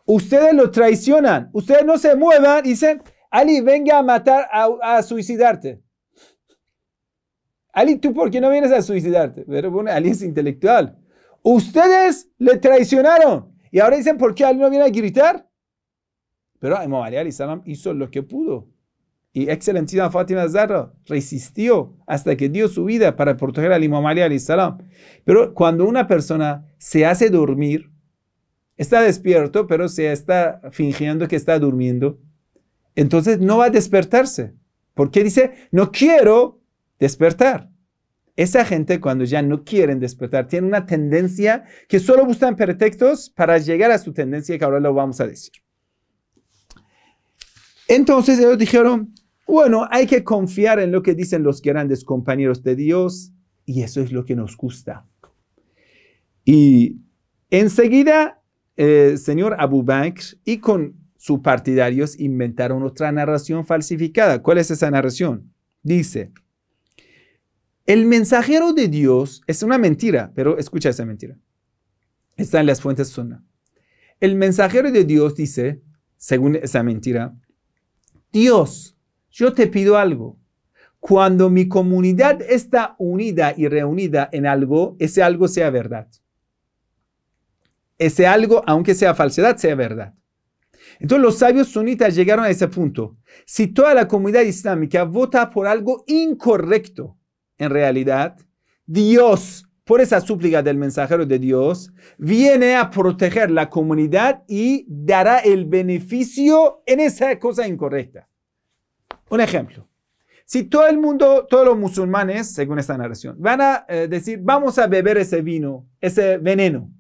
Ustedes lo traicionan, ustedes no se muevan dicen, Ali, venga a matar, a, suicidarte. Ali, ¿tú por qué no vienes a suicidarte? Pero bueno, Ali es intelectual. Ustedes le traicionaron y ahora dicen, ¿por qué Ali no viene a gritar? Pero Imam Ali, hizo lo que pudo. Y Excelencia Fátima Zahra resistió hasta que dio su vida para proteger al Imam Ali al islam Pero cuando una persona se hace dormir, está despierto, pero se está fingiendo que está durmiendo, entonces no va a despertarse. Porque dice, no quiero despertar. Esa gente cuando ya no quieren despertar, tiene una tendencia que solo buscan pretextos para llegar a su tendencia que ahora lo vamos a decir. Entonces ellos dijeron, bueno, hay que confiar en lo que dicen los grandes compañeros de Dios y eso es lo que nos gusta. Y enseguida, el eh, señor Abu Bakr y con sus partidarios inventaron otra narración falsificada. ¿Cuál es esa narración? Dice, el mensajero de Dios es una mentira, pero escucha esa mentira. Está en las fuentes zona. El mensajero de Dios dice, según esa mentira, Dios yo te pido algo. Cuando mi comunidad está unida y reunida en algo, ese algo sea verdad. Ese algo, aunque sea falsedad, sea verdad. Entonces los sabios sunitas llegaron a ese punto. Si toda la comunidad islámica vota por algo incorrecto, en realidad, Dios, por esa súplica del mensajero de Dios, viene a proteger la comunidad y dará el beneficio en esa cosa incorrecta. Un ejemplo. Si todo el mundo, todos los musulmanes, según esta narración, van a eh, decir, vamos a beber ese vino, ese veneno.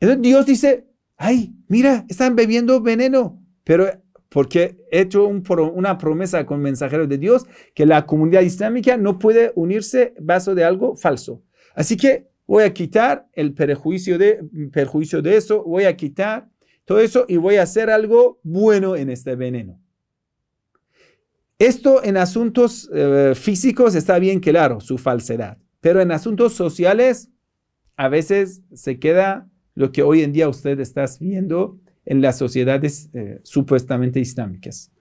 Entonces Dios dice, ay, mira, están bebiendo veneno, pero porque he hecho una promesa con mensajeros de Dios que la comunidad islámica no puede unirse vaso de algo falso. Así que voy a quitar el perjuicio de, perjuicio de eso, voy a quitar todo eso y voy a hacer algo bueno en este veneno. Esto en asuntos eh, físicos está bien claro, su falsedad, pero en asuntos sociales a veces se queda lo que hoy en día usted está viendo en las sociedades eh, supuestamente islámicas.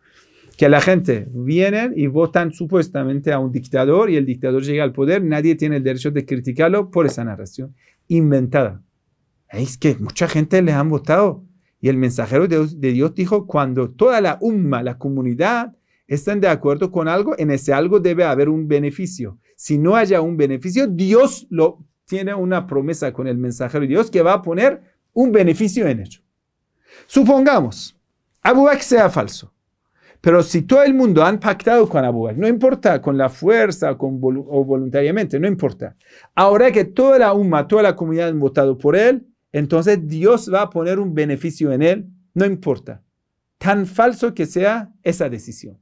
Que la gente viene y votan supuestamente a un dictador y el dictador llega al poder, nadie tiene el derecho de criticarlo por esa narración inventada. Es que mucha gente le han votado y el mensajero de, de Dios dijo, cuando toda la umma, la comunidad, están de acuerdo con algo, en ese algo debe haber un beneficio. Si no haya un beneficio, Dios lo tiene una promesa con el mensajero de Dios que va a poner un beneficio en ello. Supongamos, Abu Bakr sea falso, pero si todo el mundo han pactado con Abu Bakr, no importa con la fuerza o voluntariamente, no importa. Ahora que toda la UMA, toda la comunidad han votado por él, entonces Dios va a poner un beneficio en él, no importa. Tan falso que sea esa decisión.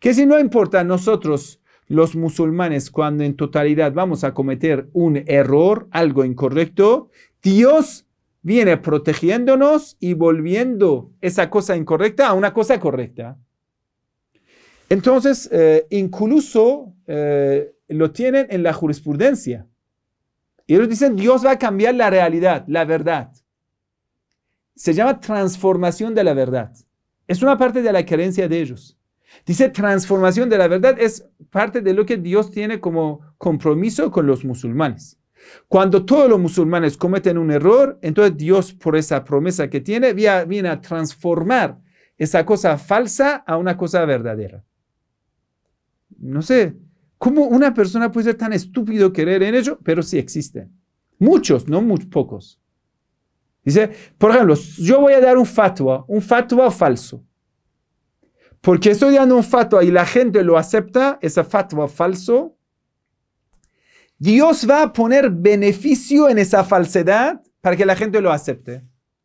Que si no importa nosotros, los musulmanes, cuando en totalidad vamos a cometer un error, algo incorrecto, Dios viene protegiéndonos y volviendo esa cosa incorrecta a una cosa correcta. Entonces, eh, incluso eh, lo tienen en la jurisprudencia. Y ellos dicen, Dios va a cambiar la realidad, la verdad. Se llama transformación de la verdad. Es una parte de la creencia de ellos. Dice, transformación de la verdad es parte de lo que Dios tiene como compromiso con los musulmanes. Cuando todos los musulmanes cometen un error, entonces Dios por esa promesa que tiene viene a transformar esa cosa falsa a una cosa verdadera. No sé, ¿cómo una persona puede ser tan estúpido querer en ello? Pero sí existen. Muchos, no muy pocos. Dice, por ejemplo, yo voy a dar un fatwa, un fatwa falso. Porque estoy dando un fatwa y la gente lo acepta, ese fatwa falso, Dios va a poner beneficio en esa falsedad para que la gente lo acepte.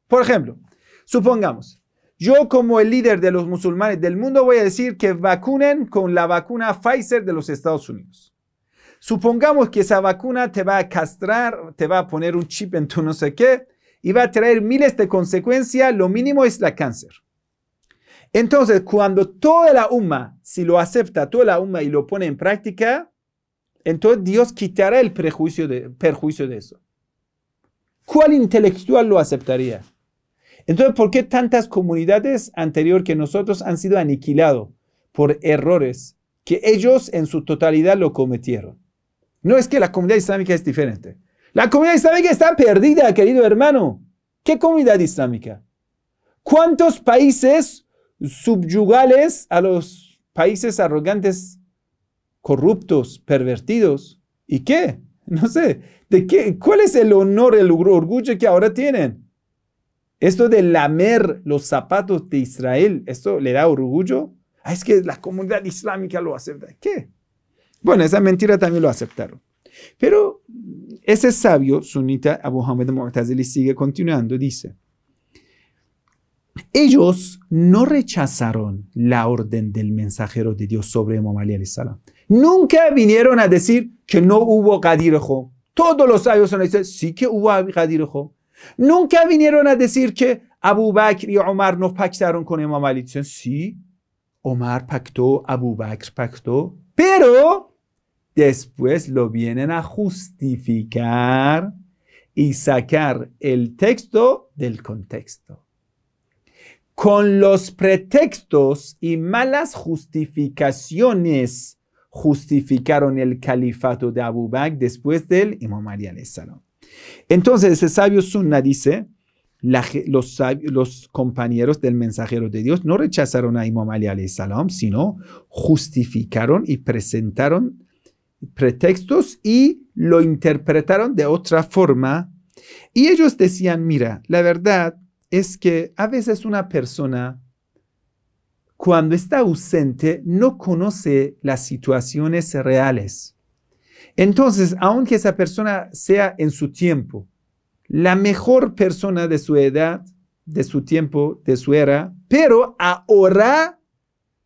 Por ejemplo, supongamos, yo como el líder de los musulmanes del mundo voy a decir que vacunen con la vacuna Pfizer de los Estados Unidos. Supongamos que esa vacuna te va a castrar, te va a poner un chip en tu no sé qué y va a traer miles de consecuencias, lo mínimo es la cáncer. Entonces, cuando toda la umma, si lo acepta toda la umma y lo pone en práctica, entonces Dios quitará el perjuicio de eso. ¿Cuál intelectual lo aceptaría? Entonces, ¿por qué tantas comunidades anterior que nosotros han sido aniquilados por errores que ellos en su totalidad lo cometieron? No es que la comunidad islámica es diferente. La comunidad islámica está perdida, querido hermano. ¿Qué comunidad islámica? ¿Cuántos países subyugales a los países arrogantes, corruptos, pervertidos. ¿Y qué? No sé. ¿De qué? ¿Cuál es el honor, el orgullo que ahora tienen? Esto de lamer los zapatos de Israel, ¿esto le da orgullo? Ah, es que la comunidad islámica lo acepta. ¿Qué? Bueno, esa mentira también lo aceptaron. Pero ese sabio sunita Abu Hamid Mu'tazili sigue continuando, dice. Ellos no rechazaron la orden del mensajero de Dios sobre Imam Ali salam. Nunca vinieron a decir que no hubo Qadir Todos los sabios han dicho, sí que hubo Qadir Nunca vinieron a decir que Abu Bakr y Omar no pactaron con Imam Ali. sí, Omar pactó, Abu Bakr pactó, pero después lo vienen a justificar y sacar el texto del contexto con los pretextos y malas justificaciones justificaron el califato de Abu Bakr después del Imam Ali salam. Entonces el sabio Sunna dice, los, compañeros del mensajero de Dios no rechazaron a Imam Ali salam, sino justificaron y presentaron pretextos y lo interpretaron de otra forma. Y ellos decían, mira, la verdad, es que a veces una persona cuando está ausente no conoce las situaciones reales. Entonces, aunque esa persona sea en su tiempo la mejor persona de su edad, de su tiempo, de su era, pero ahora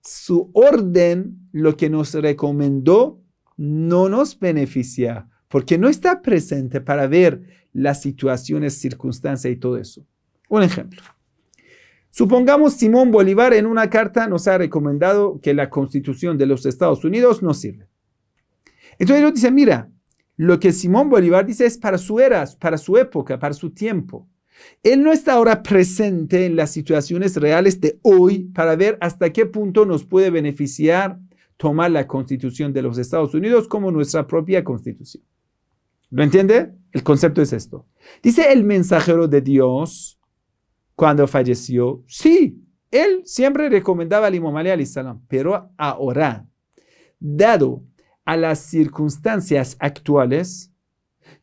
su orden, lo que nos recomendó, no nos beneficia, porque no está presente para ver las situaciones, circunstancias y todo eso. Un ejemplo. Supongamos Simón Bolívar en una carta nos ha recomendado que la constitución de los Estados Unidos no sirve. Entonces ellos dicen, mira, lo que Simón Bolívar dice es para su era, para su época, para su tiempo. Él no está ahora presente en las situaciones reales de hoy para ver hasta qué punto nos puede beneficiar tomar la constitución de los Estados Unidos como nuestra propia constitución. ¿Lo entiende? El concepto es esto. Dice el mensajero de Dios, cuando falleció, sí, él siempre recomendaba al Imam Ali pero ahora, dado a las circunstancias actuales,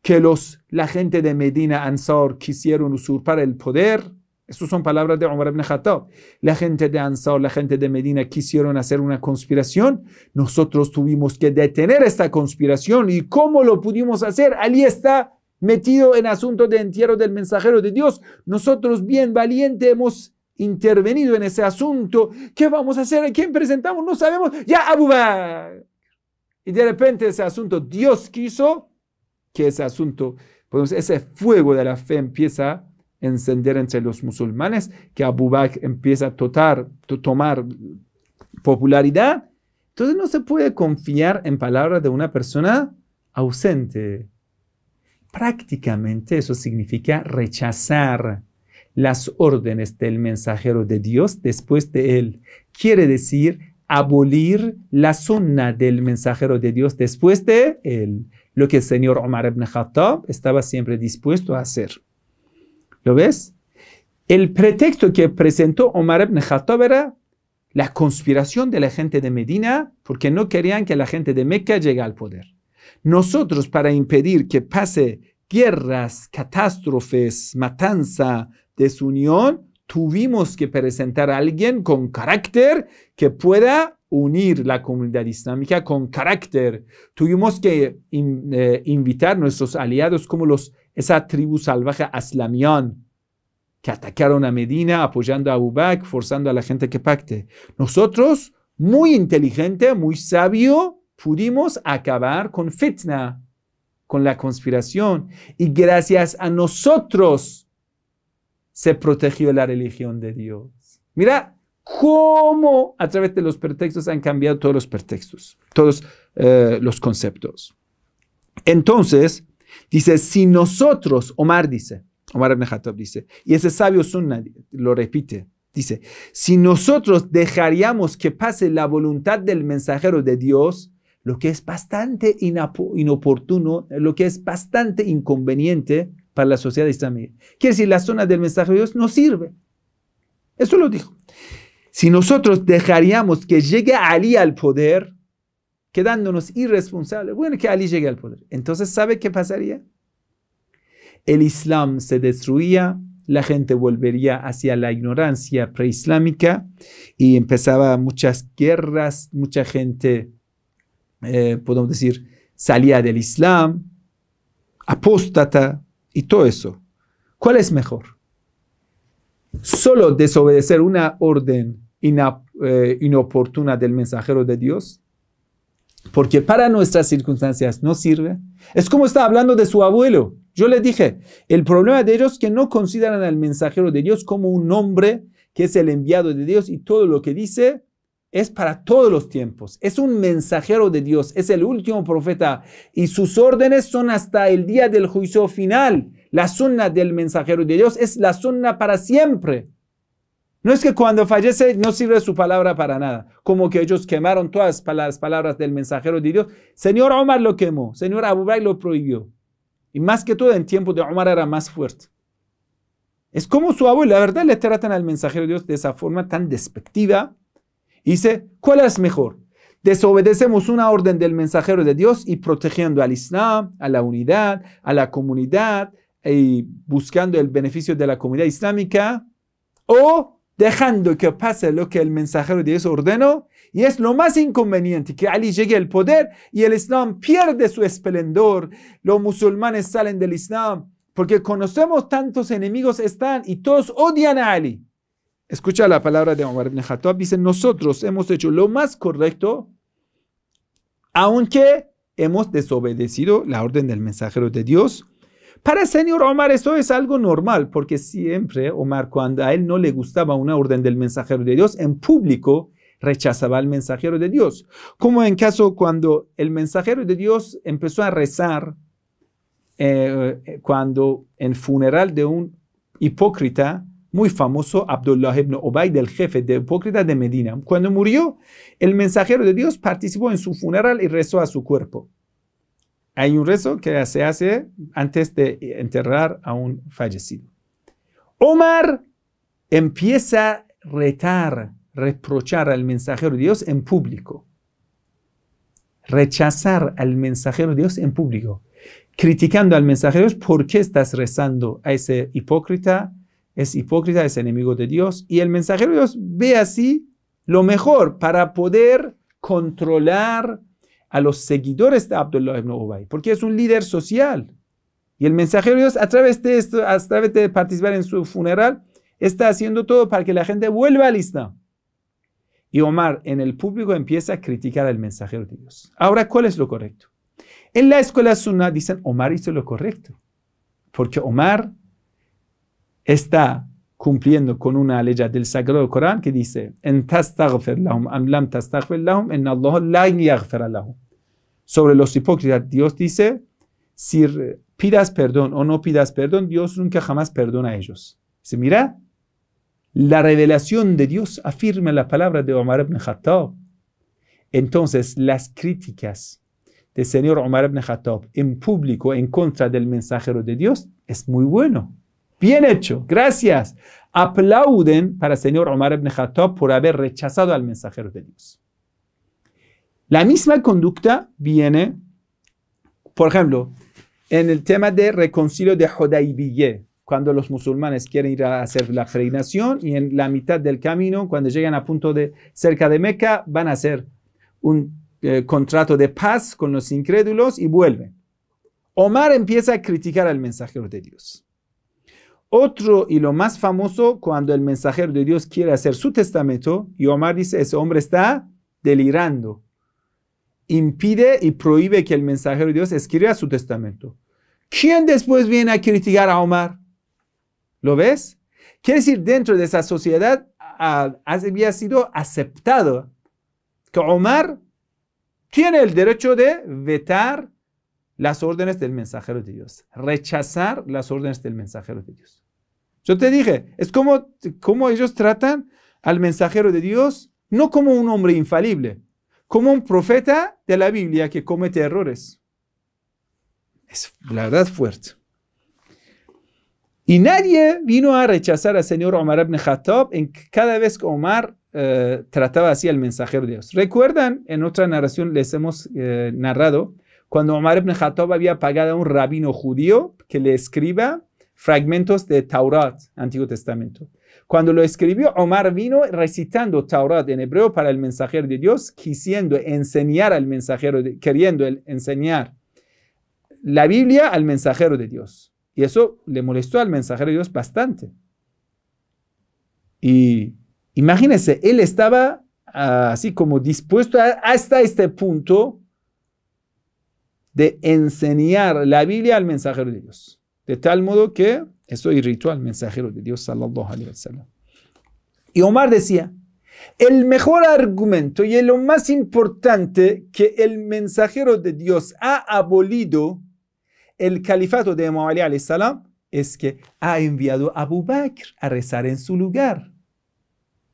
que los, la gente de Medina Ansar quisieron usurpar el poder, estas son palabras de Omar ibn Khattab. La gente de Ansar, la gente de Medina quisieron hacer una conspiración. Nosotros tuvimos que detener esta conspiración. ¿Y cómo lo pudimos hacer? Allí está metido en asuntos de entierro del mensajero de Dios, nosotros bien valiente hemos intervenido en ese asunto. ¿Qué vamos a hacer? ¿A quién presentamos? No sabemos. Ya Abu Bakr. Y de repente ese asunto, Dios quiso que ese asunto, pues, ese fuego de la fe empieza a encender entre los musulmanes, que Abu Bakr empieza a totar, tomar popularidad. Entonces no se puede confiar en palabras de una persona ausente. Prácticamente eso significa rechazar las órdenes del mensajero de Dios después de él. Quiere decir abolir la zona del mensajero de Dios después de él, lo que el señor Omar ibn Khattab estaba siempre dispuesto a hacer. ¿Lo ves? El pretexto que presentó Omar ibn Khattab era la conspiración de la gente de Medina porque no querían que la gente de Mecca llegue al poder. Nosotros para impedir que pase guerras, catástrofes, matanza, desunión, tuvimos que presentar a alguien con carácter que pueda unir la comunidad islámica con carácter. Tuvimos que eh, invitar a nuestros aliados como los, esa tribu salvaje aslamión que atacaron a Medina apoyando a Abu forzando a la gente que pacte. Nosotros, muy inteligente, muy sabio, pudimos acabar con fitna, con la conspiración. Y gracias a nosotros se protegió la religión de Dios. Mira cómo a través de los pretextos han cambiado todos los pretextos, todos eh, los conceptos. Entonces, dice, si nosotros, Omar dice, Omar ibn dice, y ese sabio sunna lo repite, dice, si nosotros dejaríamos que pase la voluntad del mensajero de Dios, lo que es bastante inoportuno, lo que es bastante inconveniente para la sociedad islámica. Quiere decir, la zona del mensaje de Dios no sirve. Eso lo dijo. Si nosotros dejaríamos que llegue Ali al poder, quedándonos irresponsables, bueno, que Ali llegue al poder. Entonces, ¿sabe qué pasaría? El Islam se destruía, la gente volvería hacia la ignorancia preislámica y empezaba muchas guerras, mucha gente eh, podemos decir, salida del Islam, apóstata y todo eso. ¿Cuál es mejor? ¿Solo desobedecer una orden eh, inoportuna del mensajero de Dios? Porque para nuestras circunstancias no sirve. Es como está hablando de su abuelo. Yo le dije, el problema de ellos es que no consideran al mensajero de Dios como un hombre que es el enviado de Dios y todo lo que dice es para todos los tiempos. Es un mensajero de Dios, es el último profeta y sus órdenes son hasta el día del juicio final. La sunna del mensajero de Dios es la sunna para siempre. No es que cuando fallece no sirve su palabra para nada, como que ellos quemaron todas las palabras del mensajero de Dios. Señor Omar lo quemó, Señor Abu Bakr lo prohibió. Y más que todo en tiempo de Omar era más fuerte. Es como su abuelo, la verdad le tratan al mensajero de Dios de esa forma tan despectiva Dice, ¿cuál es mejor? Desobedecemos una orden del mensajero de Dios y protegiendo al Islam, a la unidad, a la comunidad y buscando el beneficio de la comunidad islámica o dejando que pase lo que el mensajero de Dios ordenó y es lo más inconveniente que Ali llegue al poder y el Islam pierde su esplendor, los musulmanes salen del Islam porque conocemos tantos enemigos están y todos odian a Ali. Escucha la palabra de Omar ibn Khattab. Dice, nosotros hemos hecho lo más correcto, aunque hemos desobedecido la orden del mensajero de Dios. Para el señor Omar eso es algo normal, porque siempre Omar, cuando a él no le gustaba una orden del mensajero de Dios, en público rechazaba al mensajero de Dios. Como en caso cuando el mensajero de Dios empezó a rezar, eh, eh, cuando en funeral de un hipócrita, muy famoso, Abdullah ibn Ubayd, el jefe de hipócrita de Medina. Cuando murió, el mensajero de Dios participó en su funeral y rezó a su cuerpo. Hay un rezo que se hace antes de enterrar a un fallecido. Omar empieza a retar, reprochar al mensajero de Dios en público. Rechazar al mensajero de Dios en público. Criticando al mensajero de Dios, ¿por qué estás rezando a ese hipócrita es hipócrita, es enemigo de Dios. Y el mensajero de Dios ve así lo mejor para poder controlar a los seguidores de Abdullah ibn Ubay, porque es un líder social. Y el mensajero de Dios, a través de esto, de participar en su funeral, está haciendo todo para que la gente vuelva al Islam. Y Omar en el público empieza a criticar al mensajero de Dios. Ahora, ¿cuál es lo correcto? En la escuela sunna dicen, Omar hizo lo correcto, porque Omar está cumpliendo con una ley del Sagrado Corán que dice, Sobre los hipócritas, Dios dice, si pidas perdón o no pidas perdón, Dios nunca jamás perdona a ellos. Dice, mira, la revelación de Dios afirma la palabra de Omar ibn Khattab. Entonces, las críticas del señor Omar ibn Khattab en público en contra del mensajero de Dios es muy bueno. Bien hecho, gracias. Aplauden para el señor Omar ibn Khattab por haber rechazado al mensajero de Dios. La misma conducta viene, por ejemplo, en el tema de reconcilio de Hodaibiyeh, cuando los musulmanes quieren ir a hacer la peregrinación y en la mitad del camino, cuando llegan a punto de cerca de Meca, van a hacer un eh, contrato de paz con los incrédulos y vuelven. Omar empieza a criticar al mensajero de Dios. Otro y lo más famoso, cuando el mensajero de Dios quiere hacer su testamento, y Omar dice, ese hombre está delirando. Impide y prohíbe que el mensajero de Dios escriba su testamento. ¿Quién después viene a criticar a Omar? ¿Lo ves? Quiere decir, dentro de esa sociedad había sido aceptado que Omar tiene el derecho de vetar las órdenes del mensajero de Dios, rechazar las órdenes del mensajero de Dios. Yo te dije, es como, ellos tratan al mensajero de Dios, no como un hombre infalible, como un profeta de la Biblia que comete errores. Es la verdad fuerte. Y nadie vino a rechazar al señor Omar ibn Khattab en cada vez que Omar eh, trataba así al mensajero de Dios. Recuerdan, en otra narración les hemos eh, narrado, cuando Omar ibn Khattab había pagado a un rabino judío que le escriba fragmentos de Taurat, Antiguo Testamento. Cuando lo escribió, Omar vino recitando Taurat en hebreo para el mensajero de Dios, quisiendo enseñar al mensajero, queriendo enseñar la Biblia al mensajero de Dios. Y eso le molestó al mensajero de Dios bastante. Y imagínense, él estaba ah, así como dispuesto hasta este punto de enseñar la Biblia al mensajero de Dios. De tal modo que esto irritó al mensajero de Dios, sallallahu alaihi sallam. Y Omar decía, el mejor argumento y lo más importante que el mensajero de Dios ha abolido el califato de Imam Ali salam es que ha enviado a Abu Bakr a rezar en su lugar.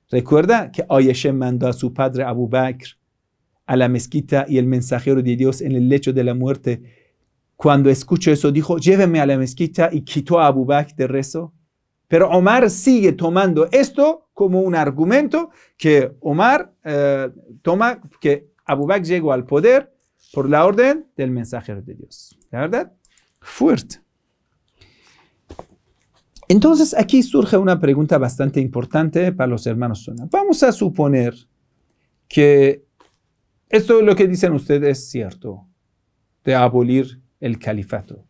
Recuerda que Ayesha mandó a su padre Abu Bakr a la mezquita y el mensajero de Dios en el lecho de la muerte cuando escuchó eso, dijo, llévenme a la mezquita y quitó a Abu de rezo. Pero Omar sigue tomando esto como un argumento que Omar eh, toma, que Abu llegó al poder por la orden del mensajero de Dios. ¿La verdad? Fuerte. Entonces aquí surge una pregunta bastante importante para los hermanos Sunna. Vamos a suponer que esto lo que dicen ustedes es cierto, de abolir el califato.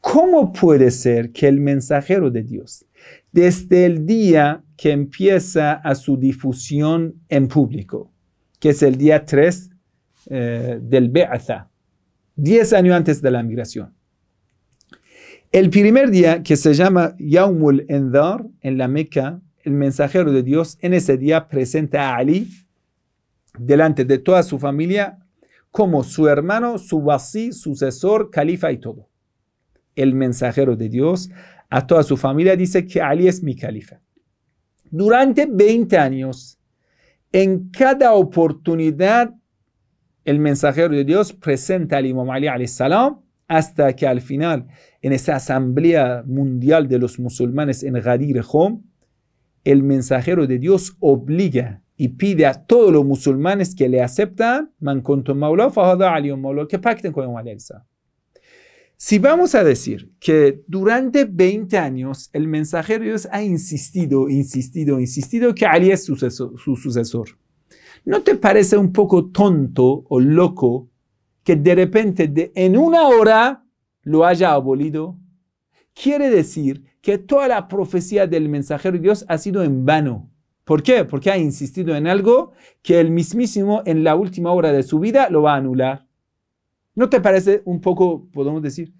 ¿Cómo puede ser que el mensajero de Dios, desde el día que empieza a su difusión en público, que es el día 3 eh, del Be'atha, 10 años antes de la migración, el primer día que se llama Yaumul Endar en la Meca, el mensajero de Dios en ese día presenta a Ali delante de toda su familia como su hermano, su vacío sucesor, califa y todo. El mensajero de Dios a toda su familia dice que Ali es mi califa. Durante 20 años, en cada oportunidad, el mensajero de Dios presenta al Imam Ali al-Salam, hasta que al final, en esa asamblea mundial de los musulmanes en Ghadir Khom, el mensajero de Dios obliga y pide a todos los musulmanes que le aceptan, man que pacten con Si vamos a decir que durante 20 años el mensajero de Dios ha insistido, insistido, insistido que Ali es su sucesor, ¿no te parece un poco tonto o loco que de repente en una hora lo haya abolido? Quiere decir que toda la profecía del mensajero de Dios ha sido en vano ¿Por qué? Porque ha insistido en algo que el mismísimo en la última hora de su vida lo va a anular. ¿No te parece un poco, podemos decir,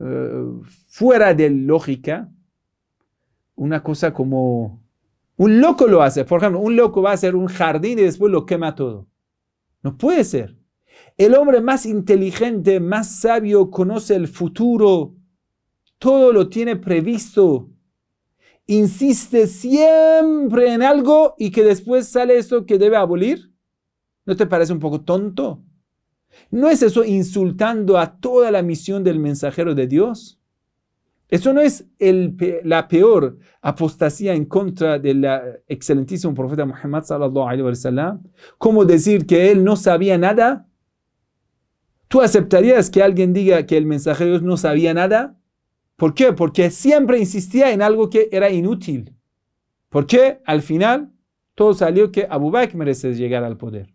eh, fuera de lógica? Una cosa como... Un loco lo hace. Por ejemplo, un loco va a hacer un jardín y después lo quema todo. No puede ser. El hombre más inteligente, más sabio, conoce el futuro. Todo lo tiene previsto insiste siempre en algo y que después sale esto que debe abolir? ¿No te parece un poco tonto? ¿No es eso insultando a toda la misión del mensajero de Dios? Eso no es la peor apostasía en contra del excelentísimo profeta Muhammad sallallahu alaihi wasallam. ¿Cómo decir que él no sabía nada? ¿Tú aceptarías que alguien diga que el mensajero de Dios no sabía nada? ¿Por qué? Porque siempre insistía en algo que era inútil. Porque al final todo salió que Abu Bakr merece llegar al poder.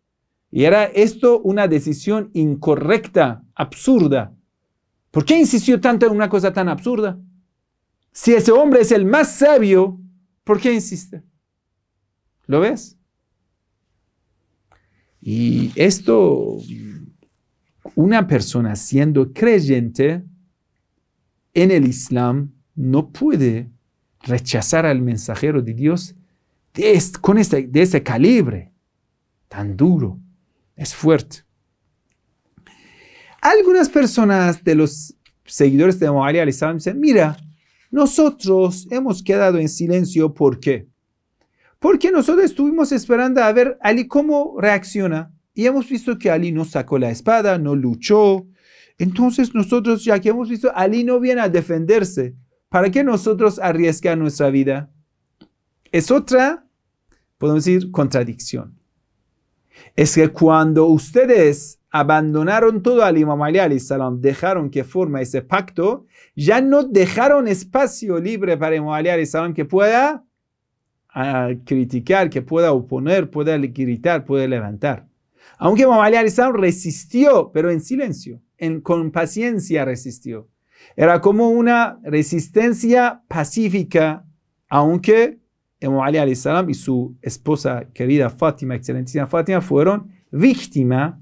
Y era esto una decisión incorrecta, absurda. ¿Por qué insistió tanto en una cosa tan absurda? Si ese hombre es el más sabio, ¿por qué insiste? ¿Lo ves? Y esto, una persona siendo creyente, en el Islam no puede rechazar al mensajero de Dios con este, de ese calibre tan duro. Es fuerte. Algunas personas de los seguidores de al-Islam dicen, mira, nosotros hemos quedado en silencio, ¿por qué? Porque nosotros estuvimos esperando a ver Ali cómo reacciona y hemos visto que Ali no sacó la espada, no luchó, entonces nosotros, ya que hemos visto, Ali no viene a defenderse. ¿Para qué nosotros arriesgar nuestra vida? Es otra, podemos decir, contradicción. Es que cuando ustedes abandonaron todo al Imam Ali, al Islam, dejaron que forma ese pacto, ya no dejaron espacio libre para Imam Ali al Islam que pueda ah, criticar, que pueda oponer, pueda gritar, pueda levantar. Aunque Imam Ali al Islam resistió, pero en silencio en, con paciencia resistió. Era como una resistencia pacífica, aunque Imam Ali y su esposa querida Fátima, excelentísima Fátima, fueron víctima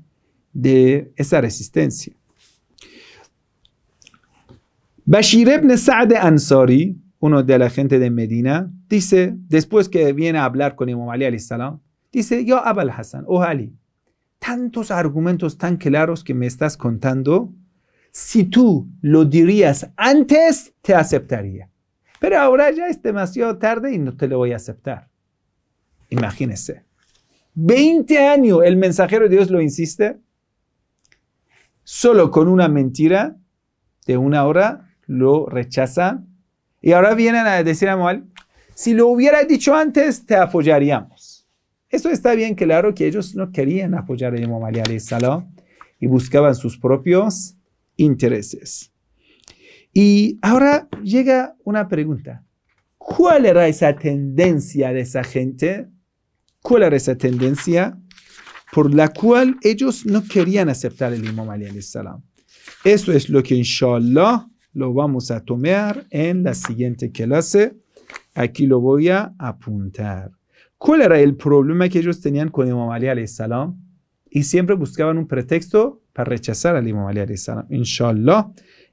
de esa resistencia. Bashir ibn Sa'd Ansari, uno de la gente de Medina, dice, después que viene a hablar con Imam Ali al dice, yo Abul Hassan, oh Ali, tantos argumentos tan claros que me estás contando, si tú lo dirías antes, te aceptaría. Pero ahora ya es demasiado tarde y no te lo voy a aceptar. Imagínese. 20 años el mensajero de Dios lo insiste. Solo con una mentira de una hora lo rechaza. Y ahora vienen a decir a Moal, si lo hubiera dicho antes, te apoyaríamos. Eso está bien claro que ellos no querían apoyar al Imam Ali al y buscaban sus propios intereses. Y ahora llega una pregunta. ¿Cuál era esa tendencia de esa gente? ¿Cuál era esa tendencia por la cual ellos no querían aceptar el Imam Ali salam? Eso es lo que inshallah lo vamos a tomar en la siguiente clase. Aquí lo voy a apuntar. ¿Cuál era el problema que ellos tenían con Imam Ali al-Islam? Y siempre buscaban un pretexto para rechazar al Imam Ali al-Islam. Inshallah,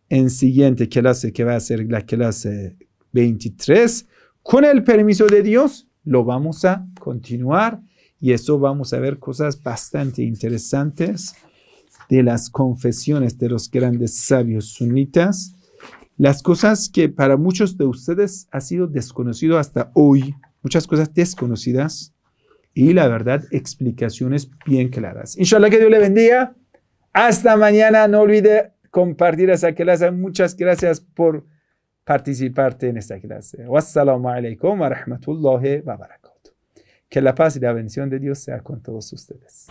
en siguiente clase, que va a ser la clase 23, con el permiso de Dios, lo vamos a continuar. Y eso vamos a ver cosas bastante interesantes de las confesiones de los grandes sabios sunitas. Las cosas que para muchos de ustedes ha sido desconocido hasta hoy muchas cosas desconocidas y la verdad explicaciones bien claras. Inshallah que Dios le bendiga. Hasta mañana. No olvide compartir esa clase. Muchas gracias por participarte en esta clase. Wassalamu alaikum wa rahmatullahi wa barakatuh. Que la paz y la bendición de Dios sea con todos ustedes.